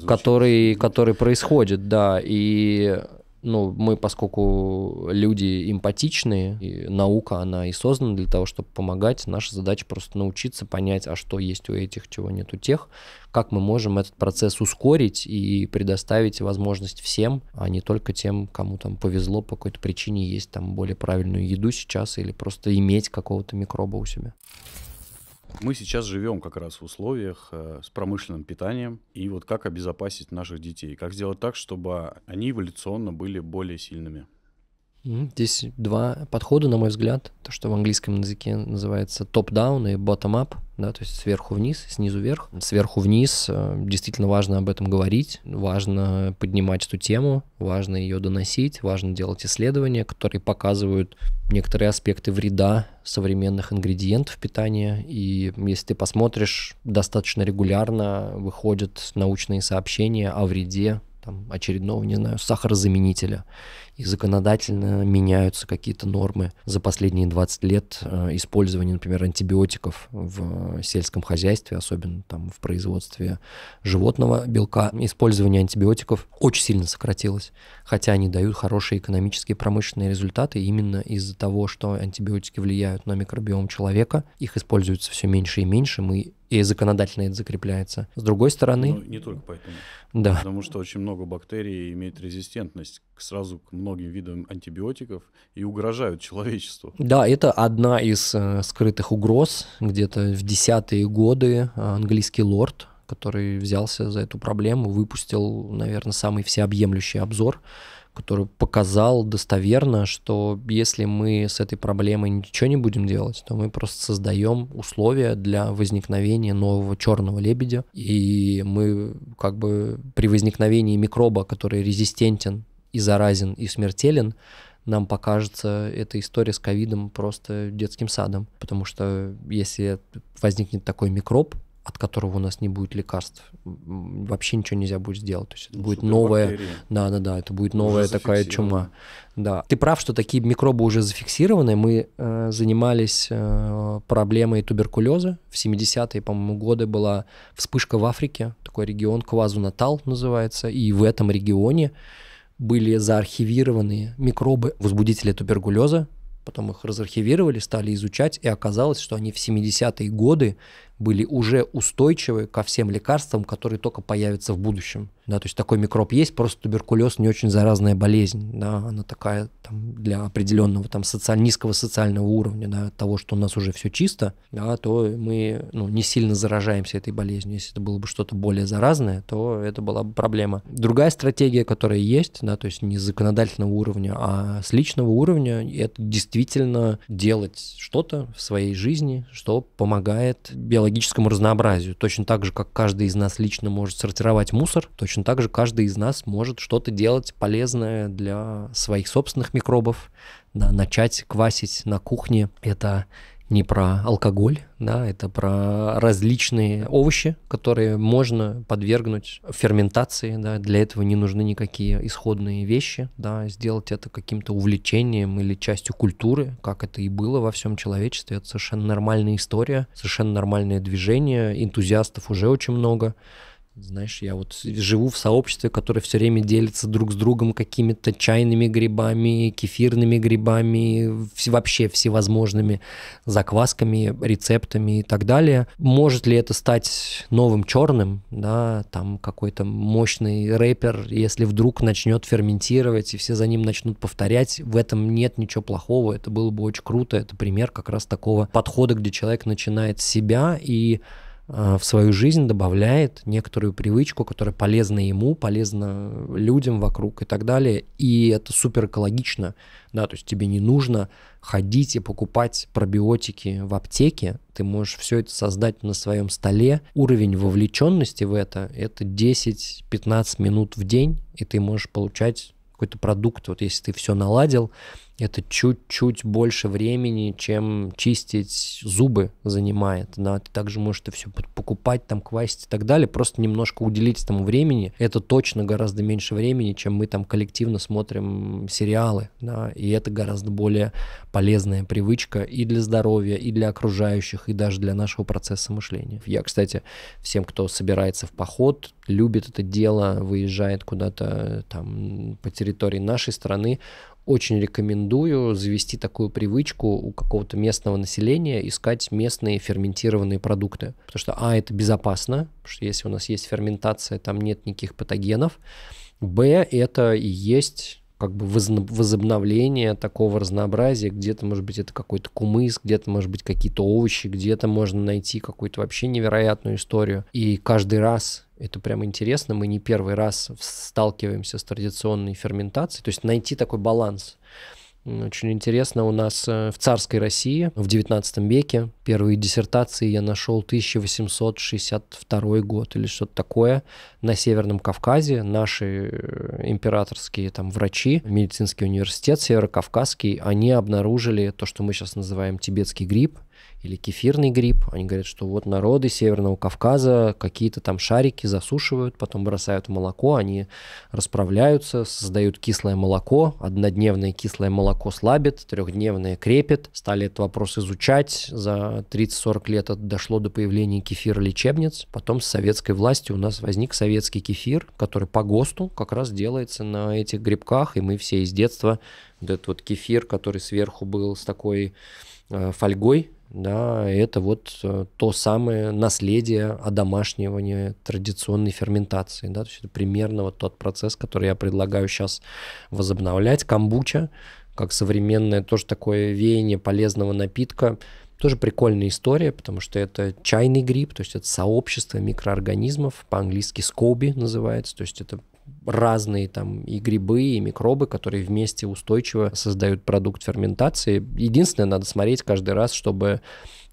который, который происходит, да, и ну, мы, поскольку люди эмпатичные, и наука, она и создана для того, чтобы помогать, наша задача просто научиться понять, а что есть у этих, чего нет у тех, как мы можем этот процесс ускорить и предоставить возможность всем, а не только тем, кому там повезло по какой-то причине есть там более правильную еду сейчас или просто иметь какого-то микроба у себя. Мы сейчас живем как раз в условиях э, с промышленным питанием. И вот как обезопасить наших детей? Как сделать так, чтобы они эволюционно были более сильными? Здесь два подхода, на мой взгляд, то, что в английском языке называется top-down и bottom-up, да, то есть сверху вниз, снизу вверх. Сверху вниз э, действительно важно об этом говорить, важно поднимать эту тему, важно ее доносить, важно делать исследования, которые показывают некоторые аспекты вреда современных ингредиентов питания. И если ты посмотришь, достаточно регулярно выходят научные сообщения о вреде там, очередного, не знаю, сахарозаменителя и законодательно меняются какие-то нормы. За последние 20 лет э, использования, например, антибиотиков в сельском хозяйстве, особенно там в производстве животного белка, использование антибиотиков очень сильно сократилось, хотя они дают хорошие экономические промышленные результаты именно из-за того, что антибиотики влияют на микробиом человека, их используется все меньше и меньше, мы и законодательно это закрепляется. С другой стороны... Ну, не только поэтому. Да. Потому что очень много бактерий имеет резистентность сразу к многим видам антибиотиков и угрожают человечеству. Да, это одна из э, скрытых угроз. Где-то в десятые годы э, английский лорд, который взялся за эту проблему, выпустил, наверное, самый всеобъемлющий обзор, который показал достоверно, что если мы с этой проблемой ничего не будем делать, то мы просто создаем условия для возникновения нового черного лебедя, и мы как бы при возникновении микроба, который резистентен и заразен, и смертелен, нам покажется эта история с ковидом просто детским садом. Потому что если возникнет такой микроб, от которого у нас не будет лекарств, вообще ничего нельзя будет сделать. То есть это ну, будет новая, да, да, да, это будет новая уже такая чума. Да. Ты прав, что такие микробы уже зафиксированы. Мы э, занимались э, проблемой туберкулеза. В 70-е, по-моему, годы была вспышка в Африке, такой регион Квазу-Натал называется, и в этом регионе были заархивированы микробы возбудителя туберкулеза, потом их разархивировали, стали изучать, и оказалось, что они в 70-е годы были уже устойчивы ко всем лекарствам, которые только появятся в будущем да, то есть такой микроб есть, просто туберкулез не очень заразная болезнь, да, она такая там, для определенного там социаль, низкого социального уровня, да, того, что у нас уже все чисто, да, то мы ну, не сильно заражаемся этой болезнью. Если это было бы что-то более заразное, то это была бы проблема. Другая стратегия, которая есть, да, то есть не с законодательного уровня, а с личного уровня, это действительно делать что-то в своей жизни, что помогает биологическому разнообразию. Точно так же, как каждый из нас лично может сортировать мусор, точно точно так же каждый из нас может что-то делать полезное для своих собственных микробов, да, начать квасить на кухне. Это не про алкоголь, да, это про различные овощи, которые можно подвергнуть ферментации, да, для этого не нужны никакие исходные вещи, да, сделать это каким-то увлечением или частью культуры, как это и было во всем человечестве, это совершенно нормальная история, совершенно нормальное движение, энтузиастов уже очень много, знаешь, я вот живу в сообществе, которое все время делится друг с другом какими-то чайными грибами, кефирными грибами, вообще всевозможными заквасками, рецептами и так далее. Может ли это стать новым черным, да, там какой-то мощный рэпер, если вдруг начнет ферментировать и все за ним начнут повторять, в этом нет ничего плохого, это было бы очень круто, это пример как раз такого подхода, где человек начинает с себя и а, в свою жизнь добавляет некоторую привычку, которая полезна ему, полезна людям вокруг и так далее. И это супер экологично, да, то есть тебе не нужно ходить и покупать пробиотики в аптеке, ты можешь все это создать на своем столе. Уровень вовлеченности в это – это 10-15 минут в день, и ты можешь получать какой-то продукт, вот если ты все наладил, это чуть-чуть больше времени, чем чистить зубы занимает. Да, ты также можешь это все покупать, там квасить и так далее. Просто немножко уделить этому времени. Это точно гораздо меньше времени, чем мы там коллективно смотрим сериалы. Да, и это гораздо более полезная привычка и для здоровья, и для окружающих, и даже для нашего процесса мышления. Я, кстати, всем, кто собирается в поход, любит это дело, выезжает куда-то там по территории нашей страны, очень рекомендую завести такую привычку у какого-то местного населения искать местные ферментированные продукты. Потому что, а, это безопасно, потому что если у нас есть ферментация, там нет никаких патогенов. Б, это и есть как бы возобновление такого разнообразия. Где-то, может быть, это какой-то кумыс, где-то, может быть, какие-то овощи, где-то можно найти какую-то вообще невероятную историю. И каждый раз это прям интересно. Мы не первый раз сталкиваемся с традиционной ферментацией. То есть найти такой баланс очень интересно, у нас э, в царской России в 19 веке первые диссертации я нашел 1862 год или что-то такое на Северном Кавказе. Наши э, императорские там врачи, медицинский университет Северокавказский, они обнаружили то, что мы сейчас называем тибетский грипп, или кефирный гриб. Они говорят, что вот народы Северного Кавказа какие-то там шарики засушивают, потом бросают в молоко, они расправляются, создают кислое молоко, однодневное кислое молоко слабит, трехдневное крепит. Стали этот вопрос изучать, за 30-40 лет это дошло до появления кефира лечебниц. Потом с советской власти у нас возник советский кефир, который по ГОСТу как раз делается на этих грибках, и мы все из детства вот этот вот кефир, который сверху был с такой э, фольгой да, это вот э, то самое наследие одомашнивания традиционной ферментации, да, то есть это примерно вот тот процесс, который я предлагаю сейчас возобновлять. Камбуча, как современное тоже такое веяние полезного напитка, тоже прикольная история, потому что это чайный гриб, то есть это сообщество микроорганизмов, по-английски скоби называется, то есть это разные там и грибы, и микробы, которые вместе устойчиво создают продукт ферментации. Единственное, надо смотреть каждый раз, чтобы,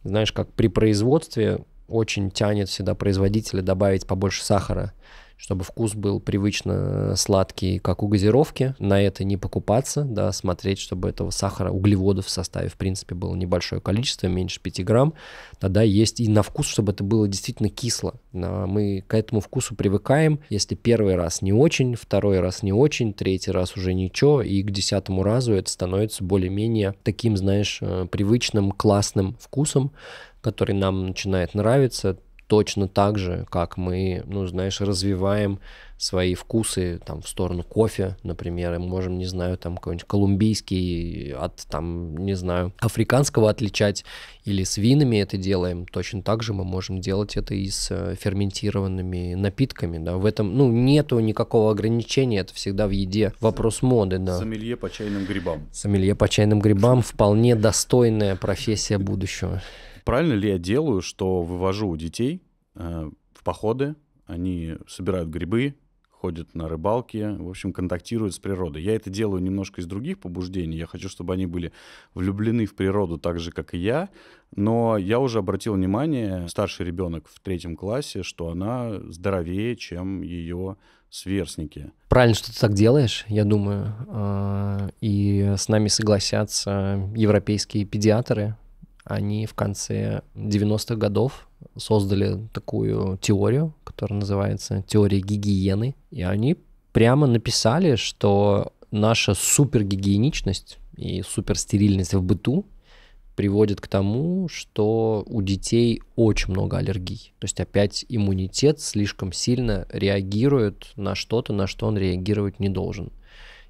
знаешь, как при производстве очень тянет всегда производителя добавить побольше сахара, чтобы вкус был привычно э, сладкий, как у газировки. На это не покупаться, да, смотреть, чтобы этого сахара, углеводов в составе, в принципе, было небольшое количество, меньше 5 грамм. Тогда есть и на вкус, чтобы это было действительно кисло. Мы к этому вкусу привыкаем. Если первый раз не очень, второй раз не очень, третий раз уже ничего, и к десятому разу это становится более-менее таким, знаешь, э, привычным, классным вкусом, который нам начинает нравиться, точно так же, как мы, ну, знаешь, развиваем свои вкусы там в сторону кофе, например, и можем, не знаю, там какой-нибудь колумбийский от там, не знаю, африканского отличать или с винами это делаем, точно так же мы можем делать это и с э, ферментированными напитками, да, в этом, ну, нету никакого ограничения, это всегда в еде вопрос моды, да. Сомелье по чайным грибам. Сомелье по чайным грибам вполне достойная профессия будущего правильно ли я делаю, что вывожу детей э, в походы, они собирают грибы, ходят на рыбалки, в общем, контактируют с природой. Я это делаю немножко из других побуждений. Я хочу, чтобы они были влюблены в природу так же, как и я. Но я уже обратил внимание, старший ребенок в третьем классе, что она здоровее, чем ее сверстники. Правильно, что ты так делаешь, я думаю. А, и с нами согласятся европейские педиатры, они в конце 90-х годов создали такую теорию, которая называется теория гигиены, и они прямо написали, что наша супергигиеничность и суперстерильность в быту приводит к тому, что у детей очень много аллергий. То есть опять иммунитет слишком сильно реагирует на что-то, на что он реагировать не должен.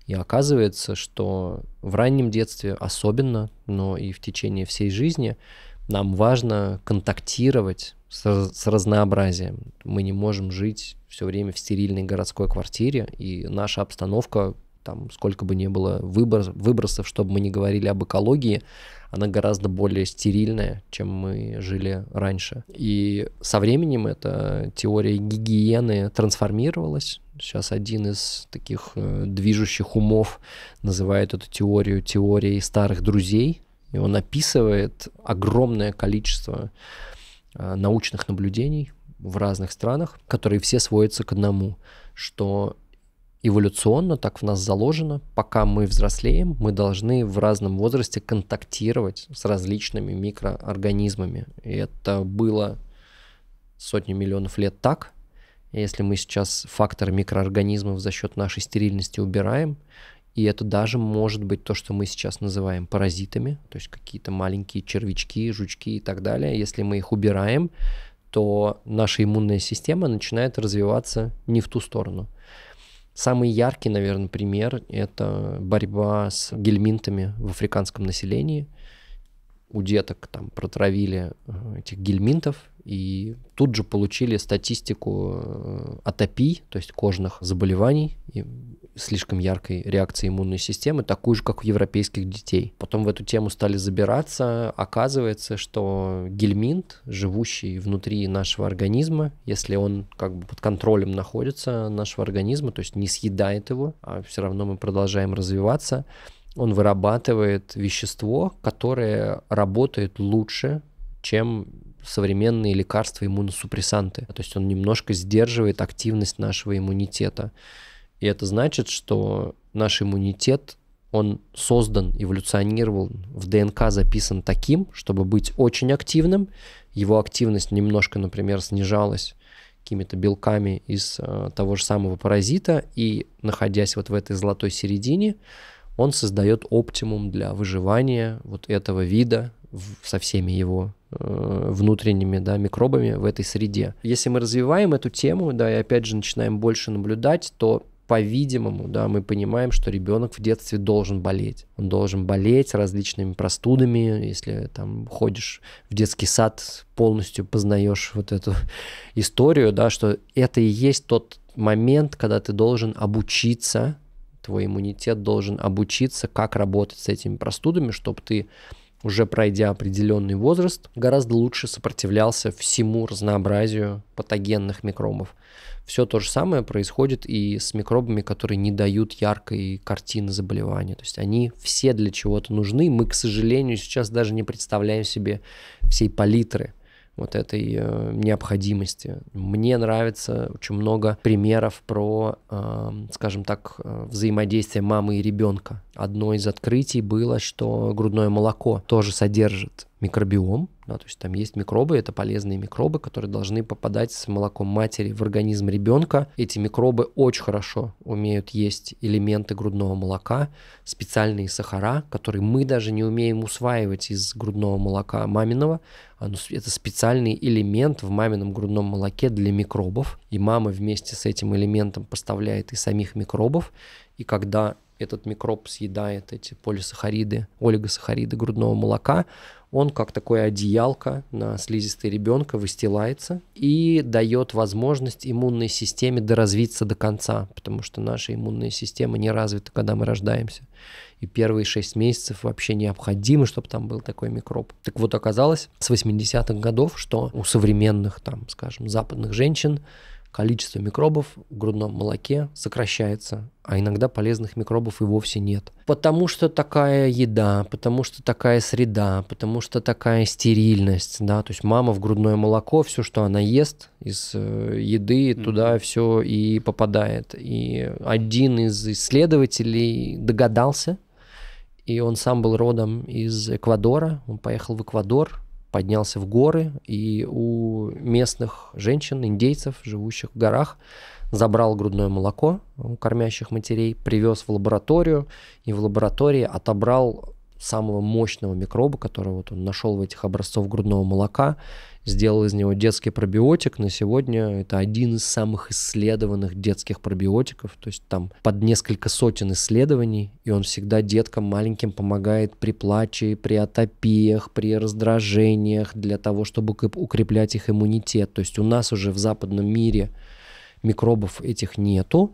И оказывается, что в раннем детстве особенно, но и в течение всей жизни нам важно контактировать с, с разнообразием. Мы не можем жить все время в стерильной городской квартире, и наша обстановка, там сколько бы ни было выброс, выбросов, чтобы мы не говорили об экологии, она гораздо более стерильная, чем мы жили раньше. И со временем эта теория гигиены трансформировалась, Сейчас один из таких э, движущих умов называет эту теорию теорией старых друзей, и он описывает огромное количество э, научных наблюдений в разных странах, которые все сводятся к одному, что эволюционно так в нас заложено, пока мы взрослеем, мы должны в разном возрасте контактировать с различными микроорганизмами. И это было сотни миллионов лет так, если мы сейчас фактор микроорганизмов за счет нашей стерильности убираем, и это даже может быть то, что мы сейчас называем паразитами, то есть какие-то маленькие червячки, жучки и так далее. Если мы их убираем, то наша иммунная система начинает развиваться не в ту сторону. Самый яркий, наверное, пример – это борьба с гельминтами в африканском населении. У деток там протравили э, этих гельминтов, и тут же получили статистику э, атопий, то есть кожных заболеваний, и слишком яркой реакции иммунной системы, такую же, как у европейских детей. Потом в эту тему стали забираться. Оказывается, что гельминт, живущий внутри нашего организма, если он как бы под контролем находится нашего организма, то есть не съедает его, а все равно мы продолжаем развиваться, он вырабатывает вещество, которое работает лучше, чем современные лекарства иммуносупрессанты. То есть он немножко сдерживает активность нашего иммунитета. И это значит, что наш иммунитет, он создан, эволюционировал, в ДНК записан таким, чтобы быть очень активным. Его активность немножко, например, снижалась какими-то белками из э, того же самого паразита, и находясь вот в этой золотой середине, он создает оптимум для выживания вот этого вида в, со всеми его Э, внутренними да, микробами в этой среде. Если мы развиваем эту тему, да, и опять же начинаем больше наблюдать, то по-видимому, да, мы понимаем, что ребенок в детстве должен болеть. Он должен болеть различными простудами, если там ходишь в детский сад, полностью познаешь вот эту [LAUGHS] историю, да, что это и есть тот момент, когда ты должен обучиться, твой иммунитет должен обучиться, как работать с этими простудами, чтобы ты уже пройдя определенный возраст, гораздо лучше сопротивлялся всему разнообразию патогенных микробов. Все то же самое происходит и с микробами, которые не дают яркой картины заболевания. То есть они все для чего-то нужны. Мы, к сожалению, сейчас даже не представляем себе всей палитры – вот этой э, необходимости. Мне нравится очень много примеров про, э, скажем так, э, взаимодействие мамы и ребенка. Одно из открытий было, что грудное молоко тоже содержит микробиом, да, то есть там есть микробы, это полезные микробы, которые должны попадать с молоком матери в организм ребенка. Эти микробы очень хорошо умеют есть элементы грудного молока, специальные сахара, которые мы даже не умеем усваивать из грудного молока маминого. Это специальный элемент в мамином грудном молоке для микробов, и мама вместе с этим элементом поставляет и самих микробов, и когда этот микроб съедает эти полисахариды, олигосахариды грудного молока, он как такое одеялко на слизистой ребенка выстилается и дает возможность иммунной системе доразвиться до конца, потому что наша иммунная система не развита, когда мы рождаемся. И первые 6 месяцев вообще необходимы, чтобы там был такой микроб. Так вот, оказалось с 80-х годов, что у современных, там, скажем, западных женщин количество микробов в грудном молоке сокращается, а иногда полезных микробов и вовсе нет. Потому что такая еда, потому что такая среда, потому что такая стерильность, да, то есть мама в грудное молоко, все, что она ест из э, еды, туда все и попадает. И один из исследователей догадался, и он сам был родом из Эквадора, он поехал в Эквадор, поднялся в горы и у местных женщин, индейцев, живущих в горах, забрал грудное молоко у кормящих матерей, привез в лабораторию и в лаборатории отобрал самого мощного микроба, который вот он нашел в этих образцов грудного молока, сделал из него детский пробиотик. На сегодня это один из самых исследованных детских пробиотиков, то есть там под несколько сотен исследований, и он всегда деткам маленьким помогает при плаче, при атопиях, при раздражениях, для того, чтобы укреплять их иммунитет. То есть у нас уже в западном мире микробов этих нету,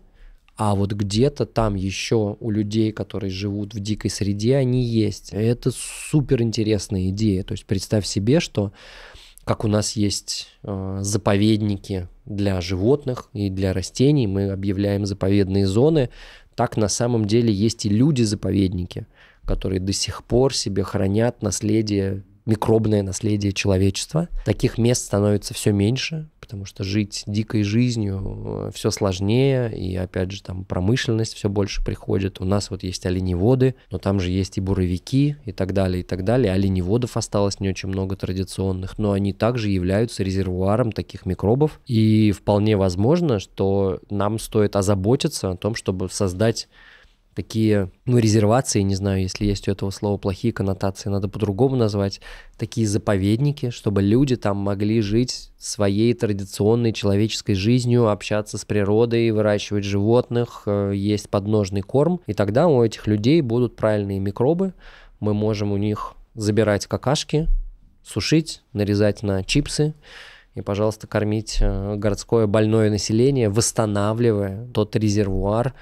а вот где-то там еще у людей, которые живут в дикой среде, они есть. Это супер интересная идея. То есть представь себе, что как у нас есть э, заповедники для животных и для растений, мы объявляем заповедные зоны, так на самом деле есть и люди-заповедники, которые до сих пор себе хранят наследие микробное наследие человечества. Таких мест становится все меньше, потому что жить дикой жизнью э, все сложнее, и опять же там промышленность все больше приходит. У нас вот есть оленеводы, но там же есть и буровики и так далее, и так далее. Оленеводов осталось не очень много традиционных, но они также являются резервуаром таких микробов. И вполне возможно, что нам стоит озаботиться о том, чтобы создать такие, ну, резервации, не знаю, если есть у этого слова плохие коннотации, надо по-другому назвать, такие заповедники, чтобы люди там могли жить своей традиционной человеческой жизнью, общаться с природой, выращивать животных, э, есть подножный корм, и тогда у этих людей будут правильные микробы, мы можем у них забирать какашки, сушить, нарезать на чипсы, и, пожалуйста, кормить э, городское больное население, восстанавливая тот резервуар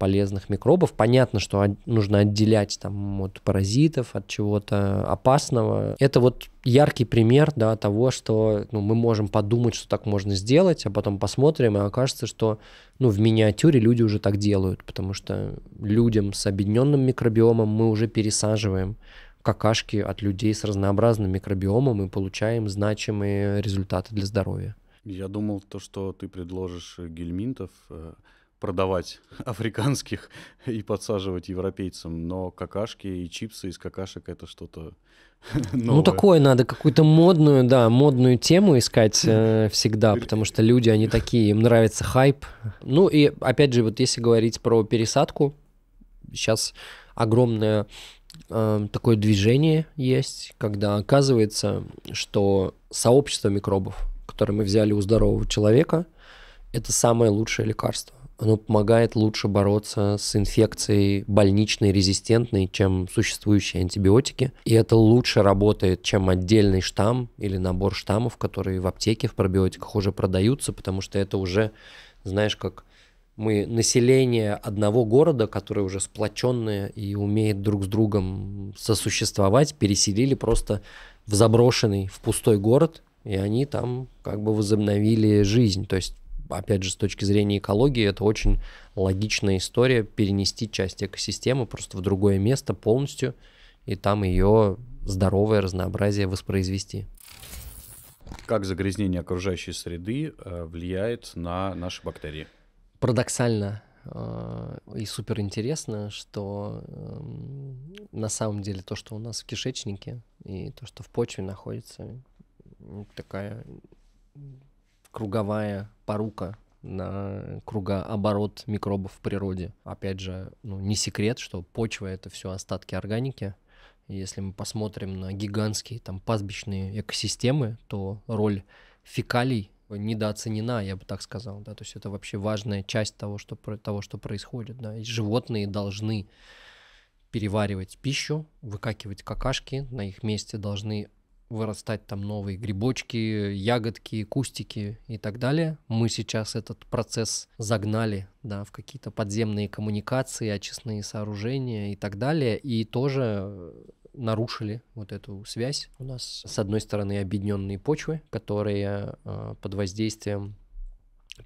полезных микробов. Понятно, что нужно отделять там от паразитов, от чего-то опасного. Это вот яркий пример да, того, что ну, мы можем подумать, что так можно сделать, а потом посмотрим, и окажется, что ну, в миниатюре люди уже так делают, потому что людям с объединенным микробиомом мы уже пересаживаем какашки от людей с разнообразным микробиомом и получаем значимые результаты для здоровья. Я думал, то, что ты предложишь э, гельминтов, э, продавать [LAUGHS] африканских и подсаживать европейцам, но какашки и чипсы из какашек это что-то [LAUGHS] ну, новое. Ну такое надо какую-то модную, да, модную тему искать э, [LAUGHS] всегда, потому что люди они такие, им нравится хайп. Ну и опять же вот если говорить про пересадку, сейчас огромное э, такое движение есть, когда оказывается, что сообщество микробов, которые мы взяли у здорового человека, это самое лучшее лекарство оно помогает лучше бороться с инфекцией больничной, резистентной, чем существующие антибиотики. И это лучше работает, чем отдельный штамм или набор штаммов, которые в аптеке в пробиотиках уже продаются, потому что это уже, знаешь, как мы население одного города, которое уже сплоченное и умеет друг с другом сосуществовать, переселили просто в заброшенный, в пустой город, и они там как бы возобновили жизнь. То есть опять же, с точки зрения экологии, это очень логичная история перенести часть экосистемы просто в другое место полностью, и там ее здоровое разнообразие воспроизвести. Как загрязнение окружающей среды э, влияет на наши бактерии? Парадоксально э, и супер интересно, что эм, на самом деле то, что у нас в кишечнике и то, что в почве находится, такая круговая порука на кругооборот микробов в природе. Опять же, ну, не секрет, что почва — это все остатки органики. если мы посмотрим на гигантские там пастбищные экосистемы, то роль фекалий недооценена, я бы так сказал, да, то есть это вообще важная часть того, что, того, что происходит, да, и животные должны переваривать пищу, выкакивать какашки, на их месте должны вырастать там новые грибочки, ягодки, кустики и так далее. Мы сейчас этот процесс загнали да, в какие-то подземные коммуникации, очистные сооружения и так далее. И тоже нарушили вот эту связь. У нас, с одной стороны, объединенные почвы, которые э, под воздействием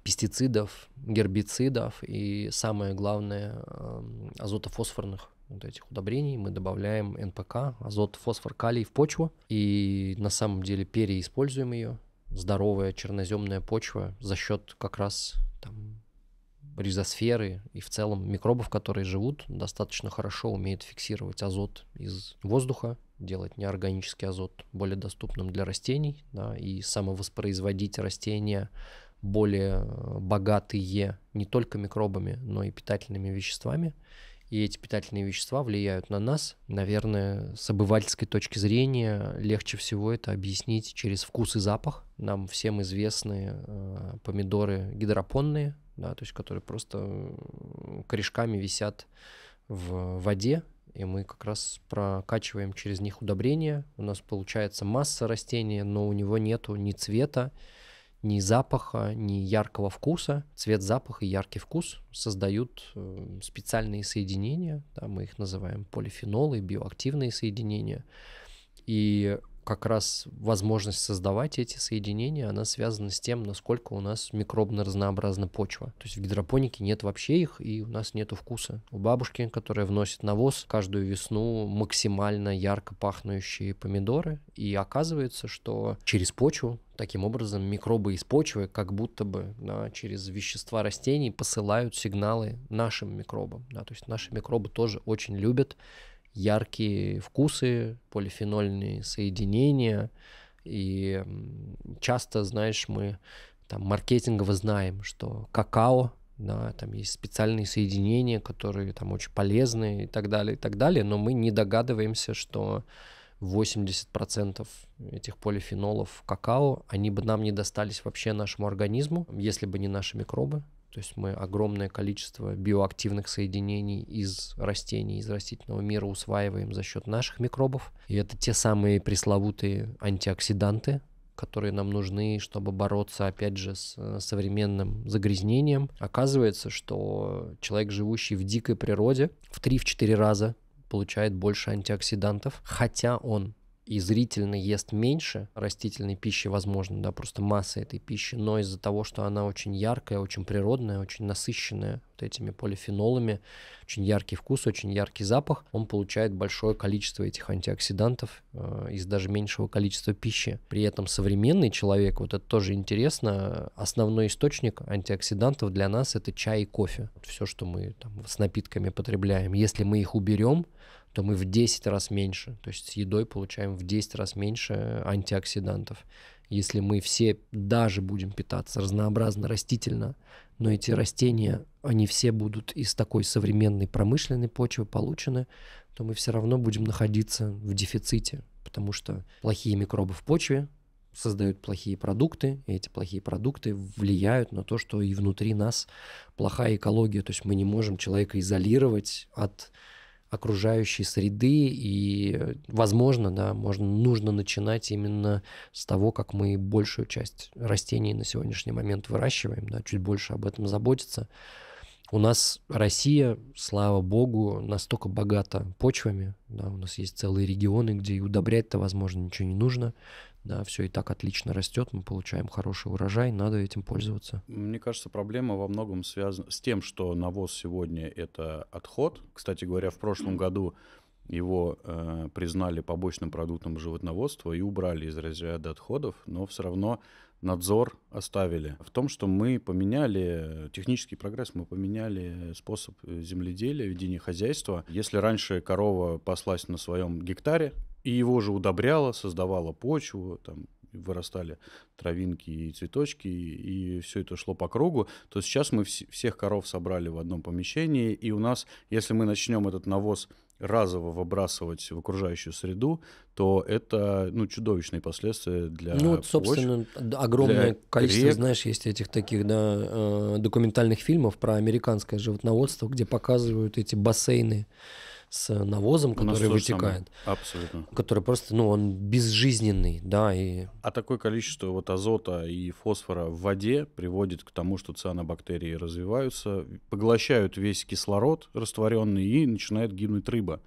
пестицидов, гербицидов и, самое главное, э, азотофосфорных вот этих удобрений мы добавляем НПК, азот, фосфор, калий в почву и на самом деле переиспользуем ее. Здоровая черноземная почва за счет как раз там, ризосферы и в целом микробов, которые живут, достаточно хорошо умеет фиксировать азот из воздуха, делать неорганический азот более доступным для растений да, и самовоспроизводить растения более э, богатые не только микробами, но и питательными веществами и эти питательные вещества влияют на нас. Наверное, с обывательской точки зрения легче всего это объяснить через вкус и запах. Нам всем известны э, помидоры гидропонные, да, то есть которые просто э, корешками висят в воде, и мы как раз прокачиваем через них удобрения. У нас получается масса растения, но у него нету ни цвета, ни запаха, ни яркого вкуса. Цвет, запах и яркий вкус создают эм, специальные соединения, да, мы их называем полифенолы, биоактивные соединения. И как раз возможность создавать эти соединения, она связана с тем, насколько у нас микробно разнообразна почва. То есть в гидропонике нет вообще их, и у нас нету вкуса. У бабушки, которая вносит навоз, каждую весну максимально ярко пахнущие помидоры, и оказывается, что через почву Таким образом, микробы из почвы как будто бы да, через вещества растений посылают сигналы нашим микробам. Да, то есть наши микробы тоже очень любят яркие вкусы, полифенольные соединения. И часто, знаешь, мы там маркетингово знаем, что какао, да, там есть специальные соединения, которые там очень полезны и так далее, и так далее, но мы не догадываемся, что 80% этих полифенолов в какао, они бы нам не достались вообще нашему организму, если бы не наши микробы, то есть мы огромное количество биоактивных соединений из растений, из растительного мира усваиваем за счет наших микробов. И это те самые пресловутые антиоксиданты, которые нам нужны, чтобы бороться, опять же, с э, современным загрязнением. Оказывается, что человек, живущий в дикой природе, в 3-4 раза получает больше антиоксидантов, хотя он и зрительно ест меньше растительной пищи, возможно, да, просто масса этой пищи, но из-за того, что она очень яркая, очень природная, очень насыщенная вот этими полифенолами, очень яркий вкус, очень яркий запах, он получает большое количество этих антиоксидантов э, из даже меньшего количества пищи. При этом современный человек, вот это тоже интересно, основной источник антиоксидантов для нас это чай и кофе. Вот все, что мы там с напитками потребляем. Если мы их уберем, то мы в 10 раз меньше, то есть с едой получаем в 10 раз меньше э, антиоксидантов. Если мы все даже будем питаться разнообразно растительно, но эти растения, они все будут из такой современной промышленной почвы получены, то мы все равно будем находиться в дефиците, потому что плохие микробы в почве создают плохие продукты, и эти плохие продукты влияют на то, что и внутри нас плохая экология, то есть мы не можем человека изолировать от окружающей среды, и, возможно, да, можно, нужно начинать именно с того, как мы большую часть растений на сегодняшний момент выращиваем, да, чуть больше об этом заботиться. У нас Россия, слава богу, настолько богата почвами, да, у нас есть целые регионы, где и удобрять-то, возможно, ничего не нужно, да, все и так отлично растет, мы получаем хороший урожай, надо этим пользоваться. Мне кажется, проблема во многом связана с тем, что навоз сегодня это отход. Кстати говоря, в прошлом году его э, признали побочным продуктом животноводства и убрали из разряда отходов, но все равно надзор оставили. В том, что мы поменяли э, технический прогресс, мы поменяли способ э, земледелия, ведения хозяйства. Если раньше корова паслась на своем гектаре, и его же удобряло, создавала почву, там вырастали травинки и цветочки, и, все это шло по кругу, то сейчас мы вс- всех коров собрали в одном помещении, и у нас, если мы начнем этот навоз разово выбрасывать в окружающую среду, то это ну, чудовищные последствия для Ну, вот, собственно, почв, огромное количество, рек. знаешь, есть этих таких да, э, документальных фильмов про американское животноводство, где показывают эти бассейны с навозом, ну, который вытекает. Абсолютно. Который просто, ну, он безжизненный, да, и... А такое количество вот азота и фосфора в воде приводит к тому, что цианобактерии развиваются, поглощают весь кислород растворенный и начинает гибнуть рыба.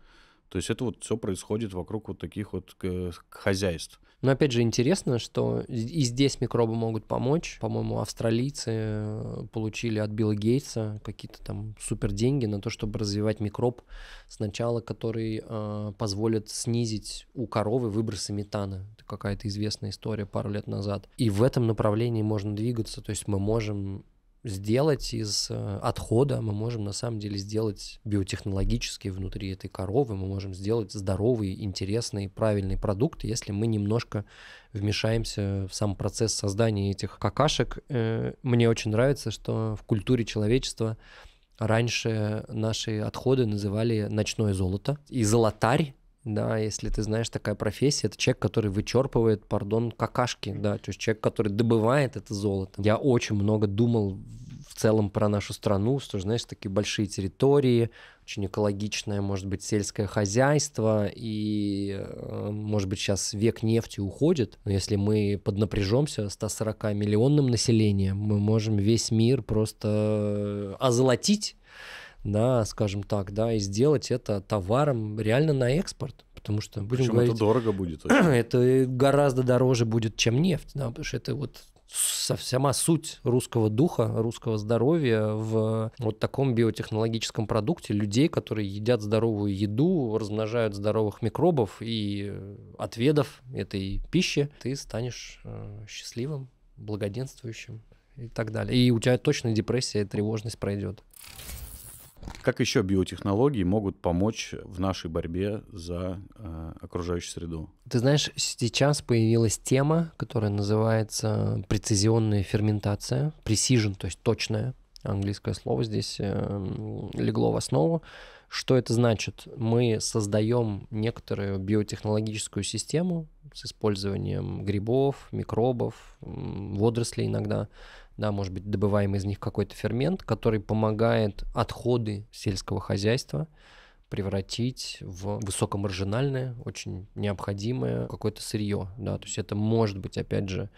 То есть это вот все происходит вокруг вот таких вот э, хозяйств. Но опять же интересно, что и здесь микробы могут помочь. По-моему, австралийцы э, получили от Билла Гейтса какие-то там супер деньги на то, чтобы развивать микроб сначала, который э, позволит снизить у коровы выбросы метана. Это какая-то известная история пару лет назад. И в этом направлении можно двигаться. То есть мы можем сделать из э, отхода, мы можем на самом деле сделать биотехнологические внутри этой коровы, мы можем сделать здоровый, интересный, правильный продукт, если мы немножко вмешаемся в сам процесс создания этих какашек. Э, мне очень нравится, что в культуре человечества Раньше наши отходы называли ночное золото и золотарь да, если ты знаешь, такая профессия, это человек, который вычерпывает, пардон, какашки, да, то есть человек, который добывает это золото. Я очень много думал в целом про нашу страну, что, знаешь, такие большие территории, очень экологичное, может быть, сельское хозяйство, и, э, может быть, сейчас век нефти уходит, но если мы поднапряжемся 140-миллионным населением, мы можем весь мир просто э, озолотить да, скажем так, да, и сделать это товаром реально на экспорт. Потому что будем Причем говорить, это дорого будет. [CLEARS THROAT] это гораздо дороже будет, чем нефть, да, потому что это вот сама суть русского духа, русского здоровья в вот таком биотехнологическом продукте людей, которые едят здоровую еду, размножают здоровых микробов и э, отведов этой пищи, ты станешь э, счастливым, благоденствующим и так далее. И у тебя точно депрессия и тревожность пройдет. Как еще биотехнологии могут помочь в нашей борьбе за э, окружающую среду? Ты знаешь, сейчас появилась тема, которая называется прецизионная ферментация, precision, то есть точная. Английское слово здесь э, легло в основу. Что это значит? Мы создаем некоторую биотехнологическую систему с использованием грибов, микробов, водорослей иногда, да, может быть, добываем из них какой-то фермент, который помогает отходы сельского хозяйства превратить в высокомаржинальное, очень необходимое какое-то сырье, да, то есть это может быть, опять же,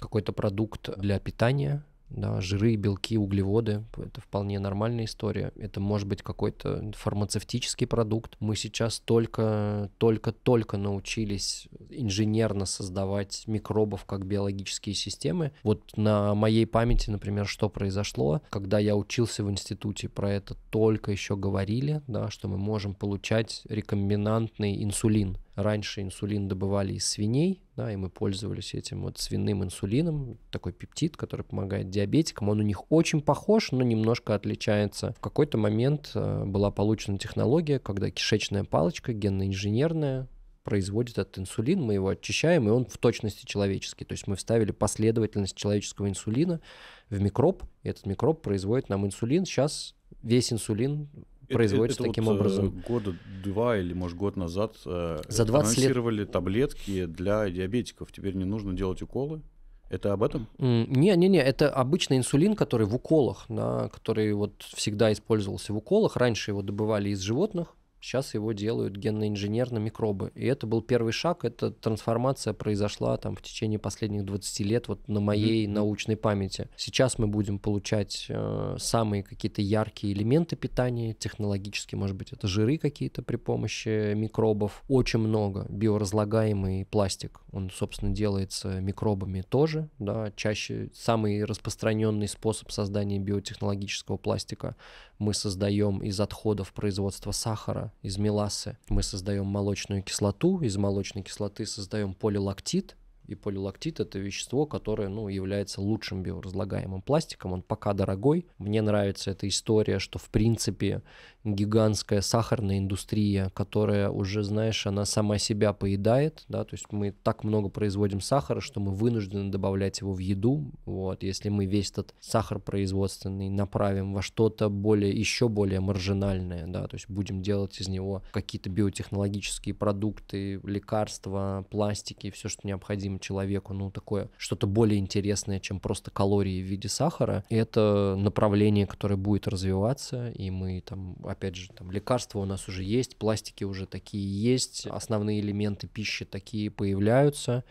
какой-то продукт для питания, да, жиры, белки, углеводы, это вполне нормальная история, это может быть какой-то фармацевтический продукт. Мы сейчас только, только, только научились инженерно создавать микробов как биологические системы. Вот на моей памяти, например, что произошло, когда я учился в институте, про это только еще говорили, да, что мы можем получать рекомбинантный инсулин Раньше инсулин добывали из свиней, да, и мы пользовались этим вот свиным инсулином, такой пептид, который помогает диабетикам. Он у них очень похож, но немножко отличается. В какой-то момент э, была получена технология, когда кишечная палочка генноинженерная производит этот инсулин, мы его очищаем, и он в точности человеческий. То есть мы вставили последовательность человеческого инсулина в микроб, и этот микроб производит нам инсулин. Сейчас весь инсулин Э, производится это, это таким вот, э, образом. Года два или, может, год назад э, За 20 анонсировали лет... таблетки для диабетиков. Теперь не нужно делать уколы. Это об этом? Не-не-не, это обычный инсулин, который в уколах, да, который вот всегда использовался в уколах. Раньше его добывали из животных, Сейчас его делают генно-инженерно микробы. И это был первый шаг, эта трансформация произошла там в течение последних 20 лет вот на моей mm-hmm. научной памяти. Сейчас мы будем получать э, самые какие-то яркие элементы питания, технологически, может быть, это жиры какие-то при помощи микробов. Очень много. Биоразлагаемый пластик, он, собственно, делается микробами тоже, да, чаще самый распространенный способ создания биотехнологического пластика мы создаем из отходов производства сахара, из меласы. Мы создаем молочную кислоту, из молочной кислоты создаем полилактит, и полилактит это вещество, которое ну, является лучшим биоразлагаемым пластиком. Он пока дорогой. Мне нравится эта история, что в принципе гигантская сахарная индустрия, которая уже, знаешь, она сама себя поедает, да, то есть мы так много производим сахара, что мы вынуждены добавлять его в еду, вот, если мы весь этот сахар производственный направим во что-то более, еще более маржинальное, да, то есть будем делать из него какие-то биотехнологические продукты, лекарства, пластики, все, что необходимо человеку, ну, такое, что-то более интересное, чем просто калории в виде сахара, это направление, которое будет развиваться, и мы там опять же, там лекарства у нас уже есть, пластики уже такие есть, основные элементы пищи такие появляются.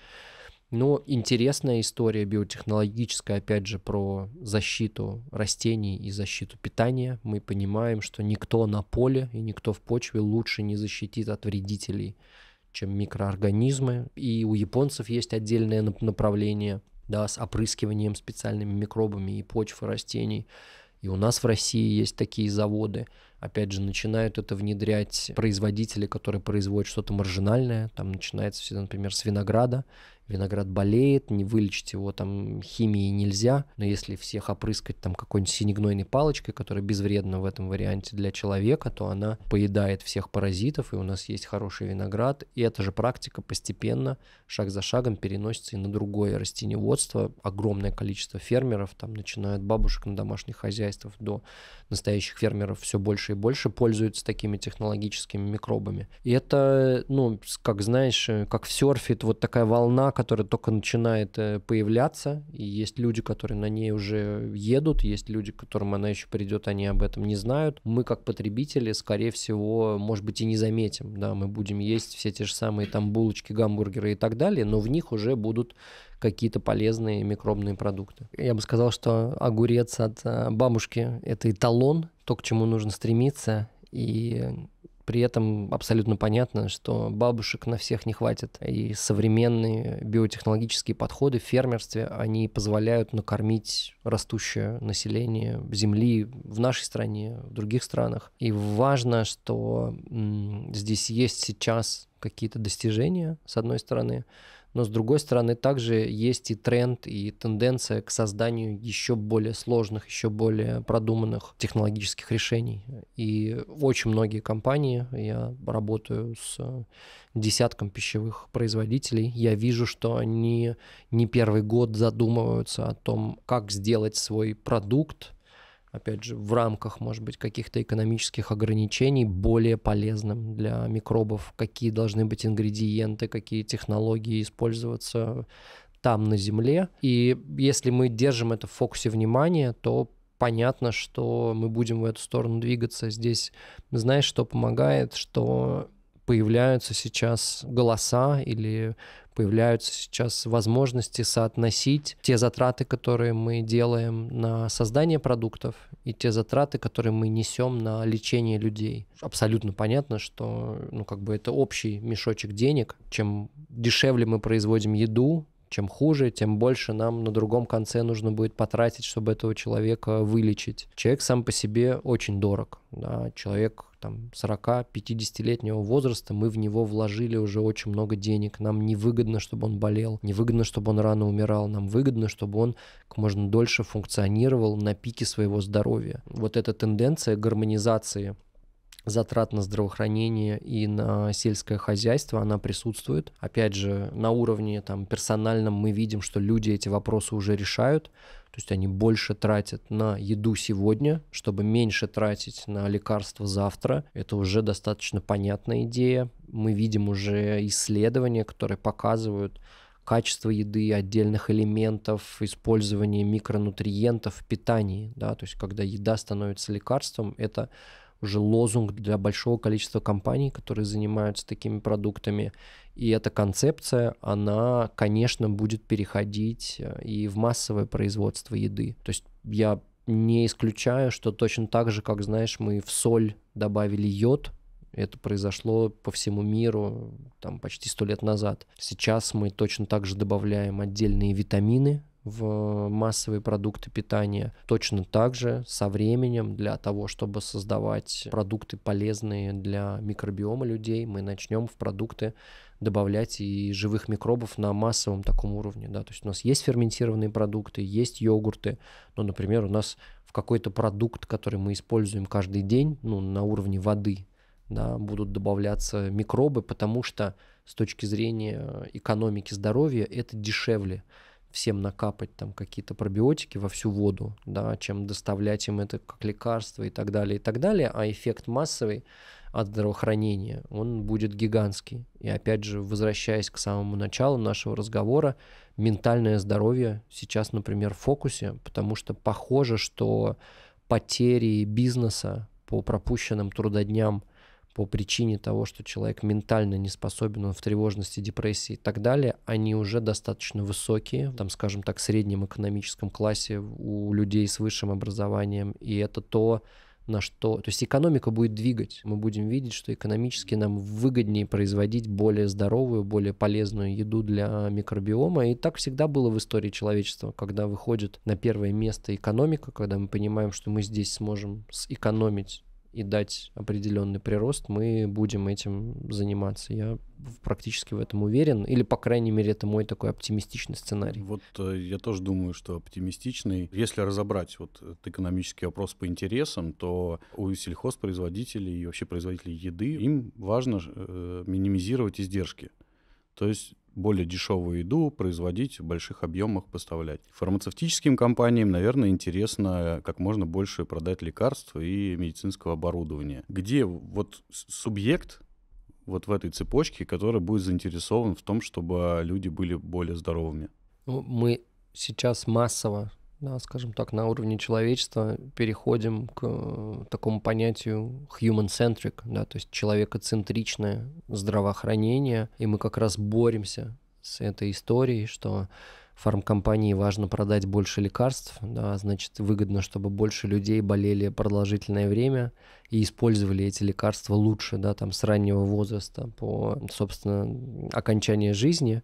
Но интересная история биотехнологическая, опять же, про защиту растений и защиту питания. Мы понимаем, что никто на поле и никто в почве лучше не защитит от вредителей, чем микроорганизмы. И у японцев есть отдельное направление да, с опрыскиванием специальными микробами и почв и растений. И у нас в России есть такие заводы опять же, начинают это внедрять производители, которые производят что-то маржинальное, там начинается все, например, с винограда, виноград болеет, не вылечить его там химией нельзя, но если всех опрыскать там какой-нибудь синегнойной палочкой, которая безвредна в этом варианте для человека, то она поедает всех паразитов, и у нас есть хороший виноград, и эта же практика постепенно, шаг за шагом переносится и на другое растениеводство. Огромное количество фермеров, там начиная от бабушек на домашних хозяйствах до настоящих фермеров все больше и больше пользуются такими технологическими микробами. И это, ну, как знаешь, э, как в серфе, вот такая волна, которая только начинает э, появляться, и есть люди, которые на ней уже едут, есть люди, которым она еще придет, они об этом не знают. Мы, как потребители, скорее всего, может быть, и не заметим, да, мы будем есть все те же самые там булочки, гамбургеры и так далее, но в них уже будут какие-то полезные микробные продукты. Я бы сказал, что огурец от э, бабушки – это эталон, то, к чему нужно стремиться, и при этом абсолютно понятно, что бабушек на всех не хватит. И современные биотехнологические подходы в фермерстве, они позволяют накормить растущее население Земли в нашей стране, в других странах. И важно, что здесь есть сейчас какие-то достижения, с одной стороны, но с другой стороны также есть и тренд, и тенденция к созданию еще более сложных, еще более продуманных технологических решений. И очень многие компании, я работаю с десятком пищевых производителей, я вижу, что они не первый год задумываются о том, как сделать свой продукт, опять же, в рамках, может быть, каких-то экономических ограничений более полезным для микробов, какие должны быть ингредиенты, какие технологии использоваться там, на Земле. И если мы держим это в фокусе внимания, то понятно, что мы будем в эту сторону двигаться. Здесь, знаешь, что помогает, что появляются сейчас голоса или появляются сейчас возможности соотносить те затраты, которые мы делаем на создание продуктов и те затраты, которые мы несем на лечение людей. Абсолютно понятно, что ну, как бы это общий мешочек денег. Чем дешевле мы производим еду, чем хуже, тем больше нам на другом конце нужно будет потратить, чтобы этого человека вылечить. Человек сам по себе очень дорог. Да? Человек там 40-50-летнего возраста, мы в него вложили уже очень много денег. Нам невыгодно, чтобы он болел, невыгодно, чтобы он рано умирал, нам выгодно, чтобы он как можно дольше функционировал на пике своего здоровья. Вот эта тенденция гармонизации затрат на здравоохранение и на сельское хозяйство, она присутствует. Опять же, на уровне там, персональном мы видим, что люди эти вопросы уже решают, то есть они больше тратят на еду сегодня, чтобы меньше тратить на лекарства завтра. Это уже достаточно понятная идея. Мы видим уже исследования, которые показывают, качество еды, отдельных элементов, использование микронутриентов в питании, да, то есть когда еда становится лекарством, это уже лозунг для большого количества компаний, которые занимаются такими продуктами. И эта концепция, она, конечно, будет переходить э, и в массовое производство еды. То есть я не исключаю, что точно так же, как, знаешь, мы в соль добавили йод, это произошло по всему миру там почти сто лет назад. Сейчас мы точно так же добавляем отдельные витамины в массовые продукты питания. Точно так же со временем для того, чтобы создавать продукты полезные для микробиома людей, мы начнем в продукты добавлять и живых микробов на массовом таком уровне. Да? То есть у нас есть ферментированные продукты, есть йогурты, но, например, у нас в какой-то продукт, который мы используем каждый день, ну, на уровне воды, да, будут добавляться микробы, потому что с точки зрения экономики здоровья это дешевле всем накапать там какие-то пробиотики во всю воду, да, чем доставлять им это как лекарство и так далее, и так далее, а эффект массовый от здравоохранения, он будет гигантский. И опять же, возвращаясь к самому началу нашего разговора, ментальное здоровье сейчас, например, в фокусе, потому что похоже, что потери бизнеса по пропущенным трудодням – по причине того, что человек ментально не способен, он в тревожности, депрессии и так далее, они уже достаточно высокие, там, скажем так, в среднем экономическом классе у людей с высшим образованием, и это то, на что... То есть экономика будет двигать. Мы будем видеть, что экономически нам выгоднее производить более здоровую, более полезную еду для микробиома. И так всегда было в истории человечества, когда выходит на первое место экономика, когда мы понимаем, что мы здесь сможем сэкономить и дать определенный прирост, мы будем этим заниматься. Я практически в этом уверен, или, по крайней мере, это мой такой оптимистичный сценарий. Вот э, я тоже думаю, что оптимистичный. Если разобрать вот этот экономический вопрос по интересам, то у сельхозпроизводителей и вообще производителей еды им важно э, минимизировать издержки. То есть более дешевую еду производить в больших объемах, поставлять. Фармацевтическим компаниям, наверное, интересно как можно больше продать лекарств и медицинского оборудования. Где вот субъект вот в этой цепочке, который будет заинтересован в том, чтобы люди были более здоровыми? Ну, мы сейчас массово да, скажем так, на уровне человечества переходим к э, такому понятию human-centric, да, то есть человекоцентричное здравоохранение, и мы как раз боремся с этой историей, что фармкомпании важно продать больше лекарств, да, а значит, выгодно, чтобы больше людей болели продолжительное время и использовали эти лекарства лучше, да, там, с раннего возраста по, собственно, окончанию жизни,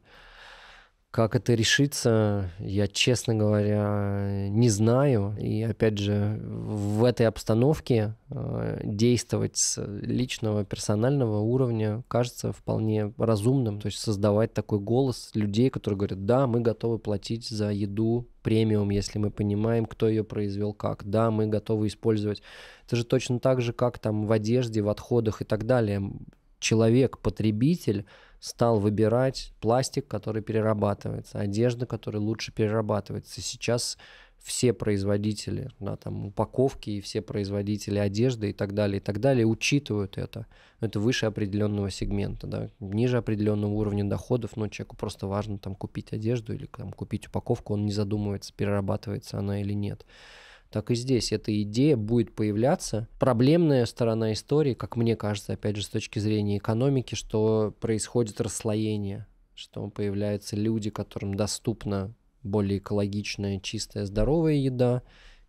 как это решится, я, честно говоря, не знаю. И опять же, в этой обстановке э, действовать с личного персонального уровня кажется вполне разумным. То есть создавать такой голос людей, которые говорят, да, мы готовы платить за еду премиум, если мы понимаем, кто ее произвел как. Да, мы готовы использовать. Это же точно так же, как там в одежде, в отходах и так далее. Человек, потребитель стал выбирать пластик, который перерабатывается, одежда, которая лучше перерабатывается. Сейчас все производители да, там, упаковки и все производители одежды и так далее, и так далее учитывают это. Это выше определенного сегмента, да, ниже определенного уровня доходов, но человеку просто важно там, купить одежду или там, купить упаковку, он не задумывается, перерабатывается она или нет так и здесь эта идея будет появляться. Проблемная сторона истории, как мне кажется, опять же, с точки зрения экономики, что происходит расслоение, что появляются люди, которым доступна более экологичная, чистая, здоровая еда,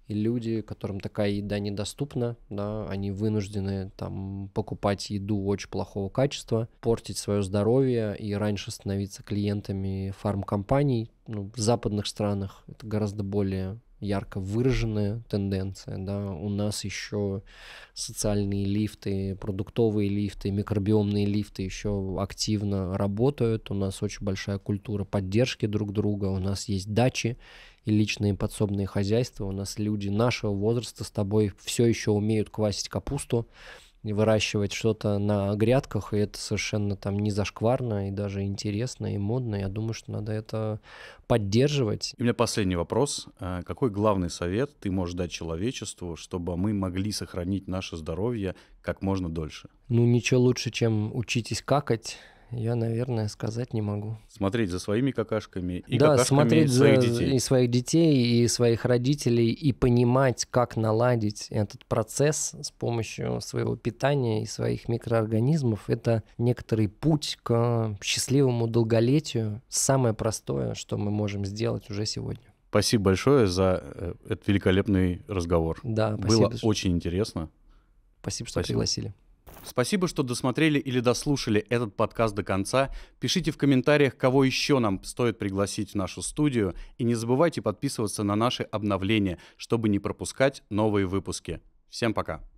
и люди, которым такая еда недоступна, да, они вынуждены там покупать еду очень плохого качества, портить свое здоровье и раньше становиться клиентами фармкомпаний. Ну, в западных странах это гораздо более ярко выраженная тенденция. Да? У нас еще социальные лифты, продуктовые лифты, микробиомные лифты еще активно работают. У нас очень большая культура поддержки друг друга. У нас есть дачи и личные подсобные хозяйства. У нас люди нашего возраста с тобой все еще умеют квасить капусту выращивать что-то на грядках, и это совершенно там не зашкварно, и даже интересно, и модно. Я думаю, что надо это поддерживать. И у меня последний вопрос. А какой главный совет ты можешь дать человечеству, чтобы мы могли сохранить наше здоровье как можно дольше? Ну, ничего лучше, чем учитесь какать, я, наверное, сказать не могу. Смотреть за своими какашками и да, какашками смотреть своих за, детей. и своих детей, и своих родителей, и понимать, как наладить этот процесс с помощью своего питания и своих микроорганизмов. Это некоторый путь к счастливому долголетию. Самое простое, что мы можем сделать уже сегодня. Спасибо большое за э, этот великолепный разговор. Да, Было очень интересно. Спасибо, что спасибо. пригласили. Спасибо, что досмотрели или дослушали этот подкаст до конца. Пишите в комментариях, кого еще нам стоит пригласить в нашу студию. И не забывайте подписываться на наши обновления, чтобы не пропускать новые выпуски. Всем пока!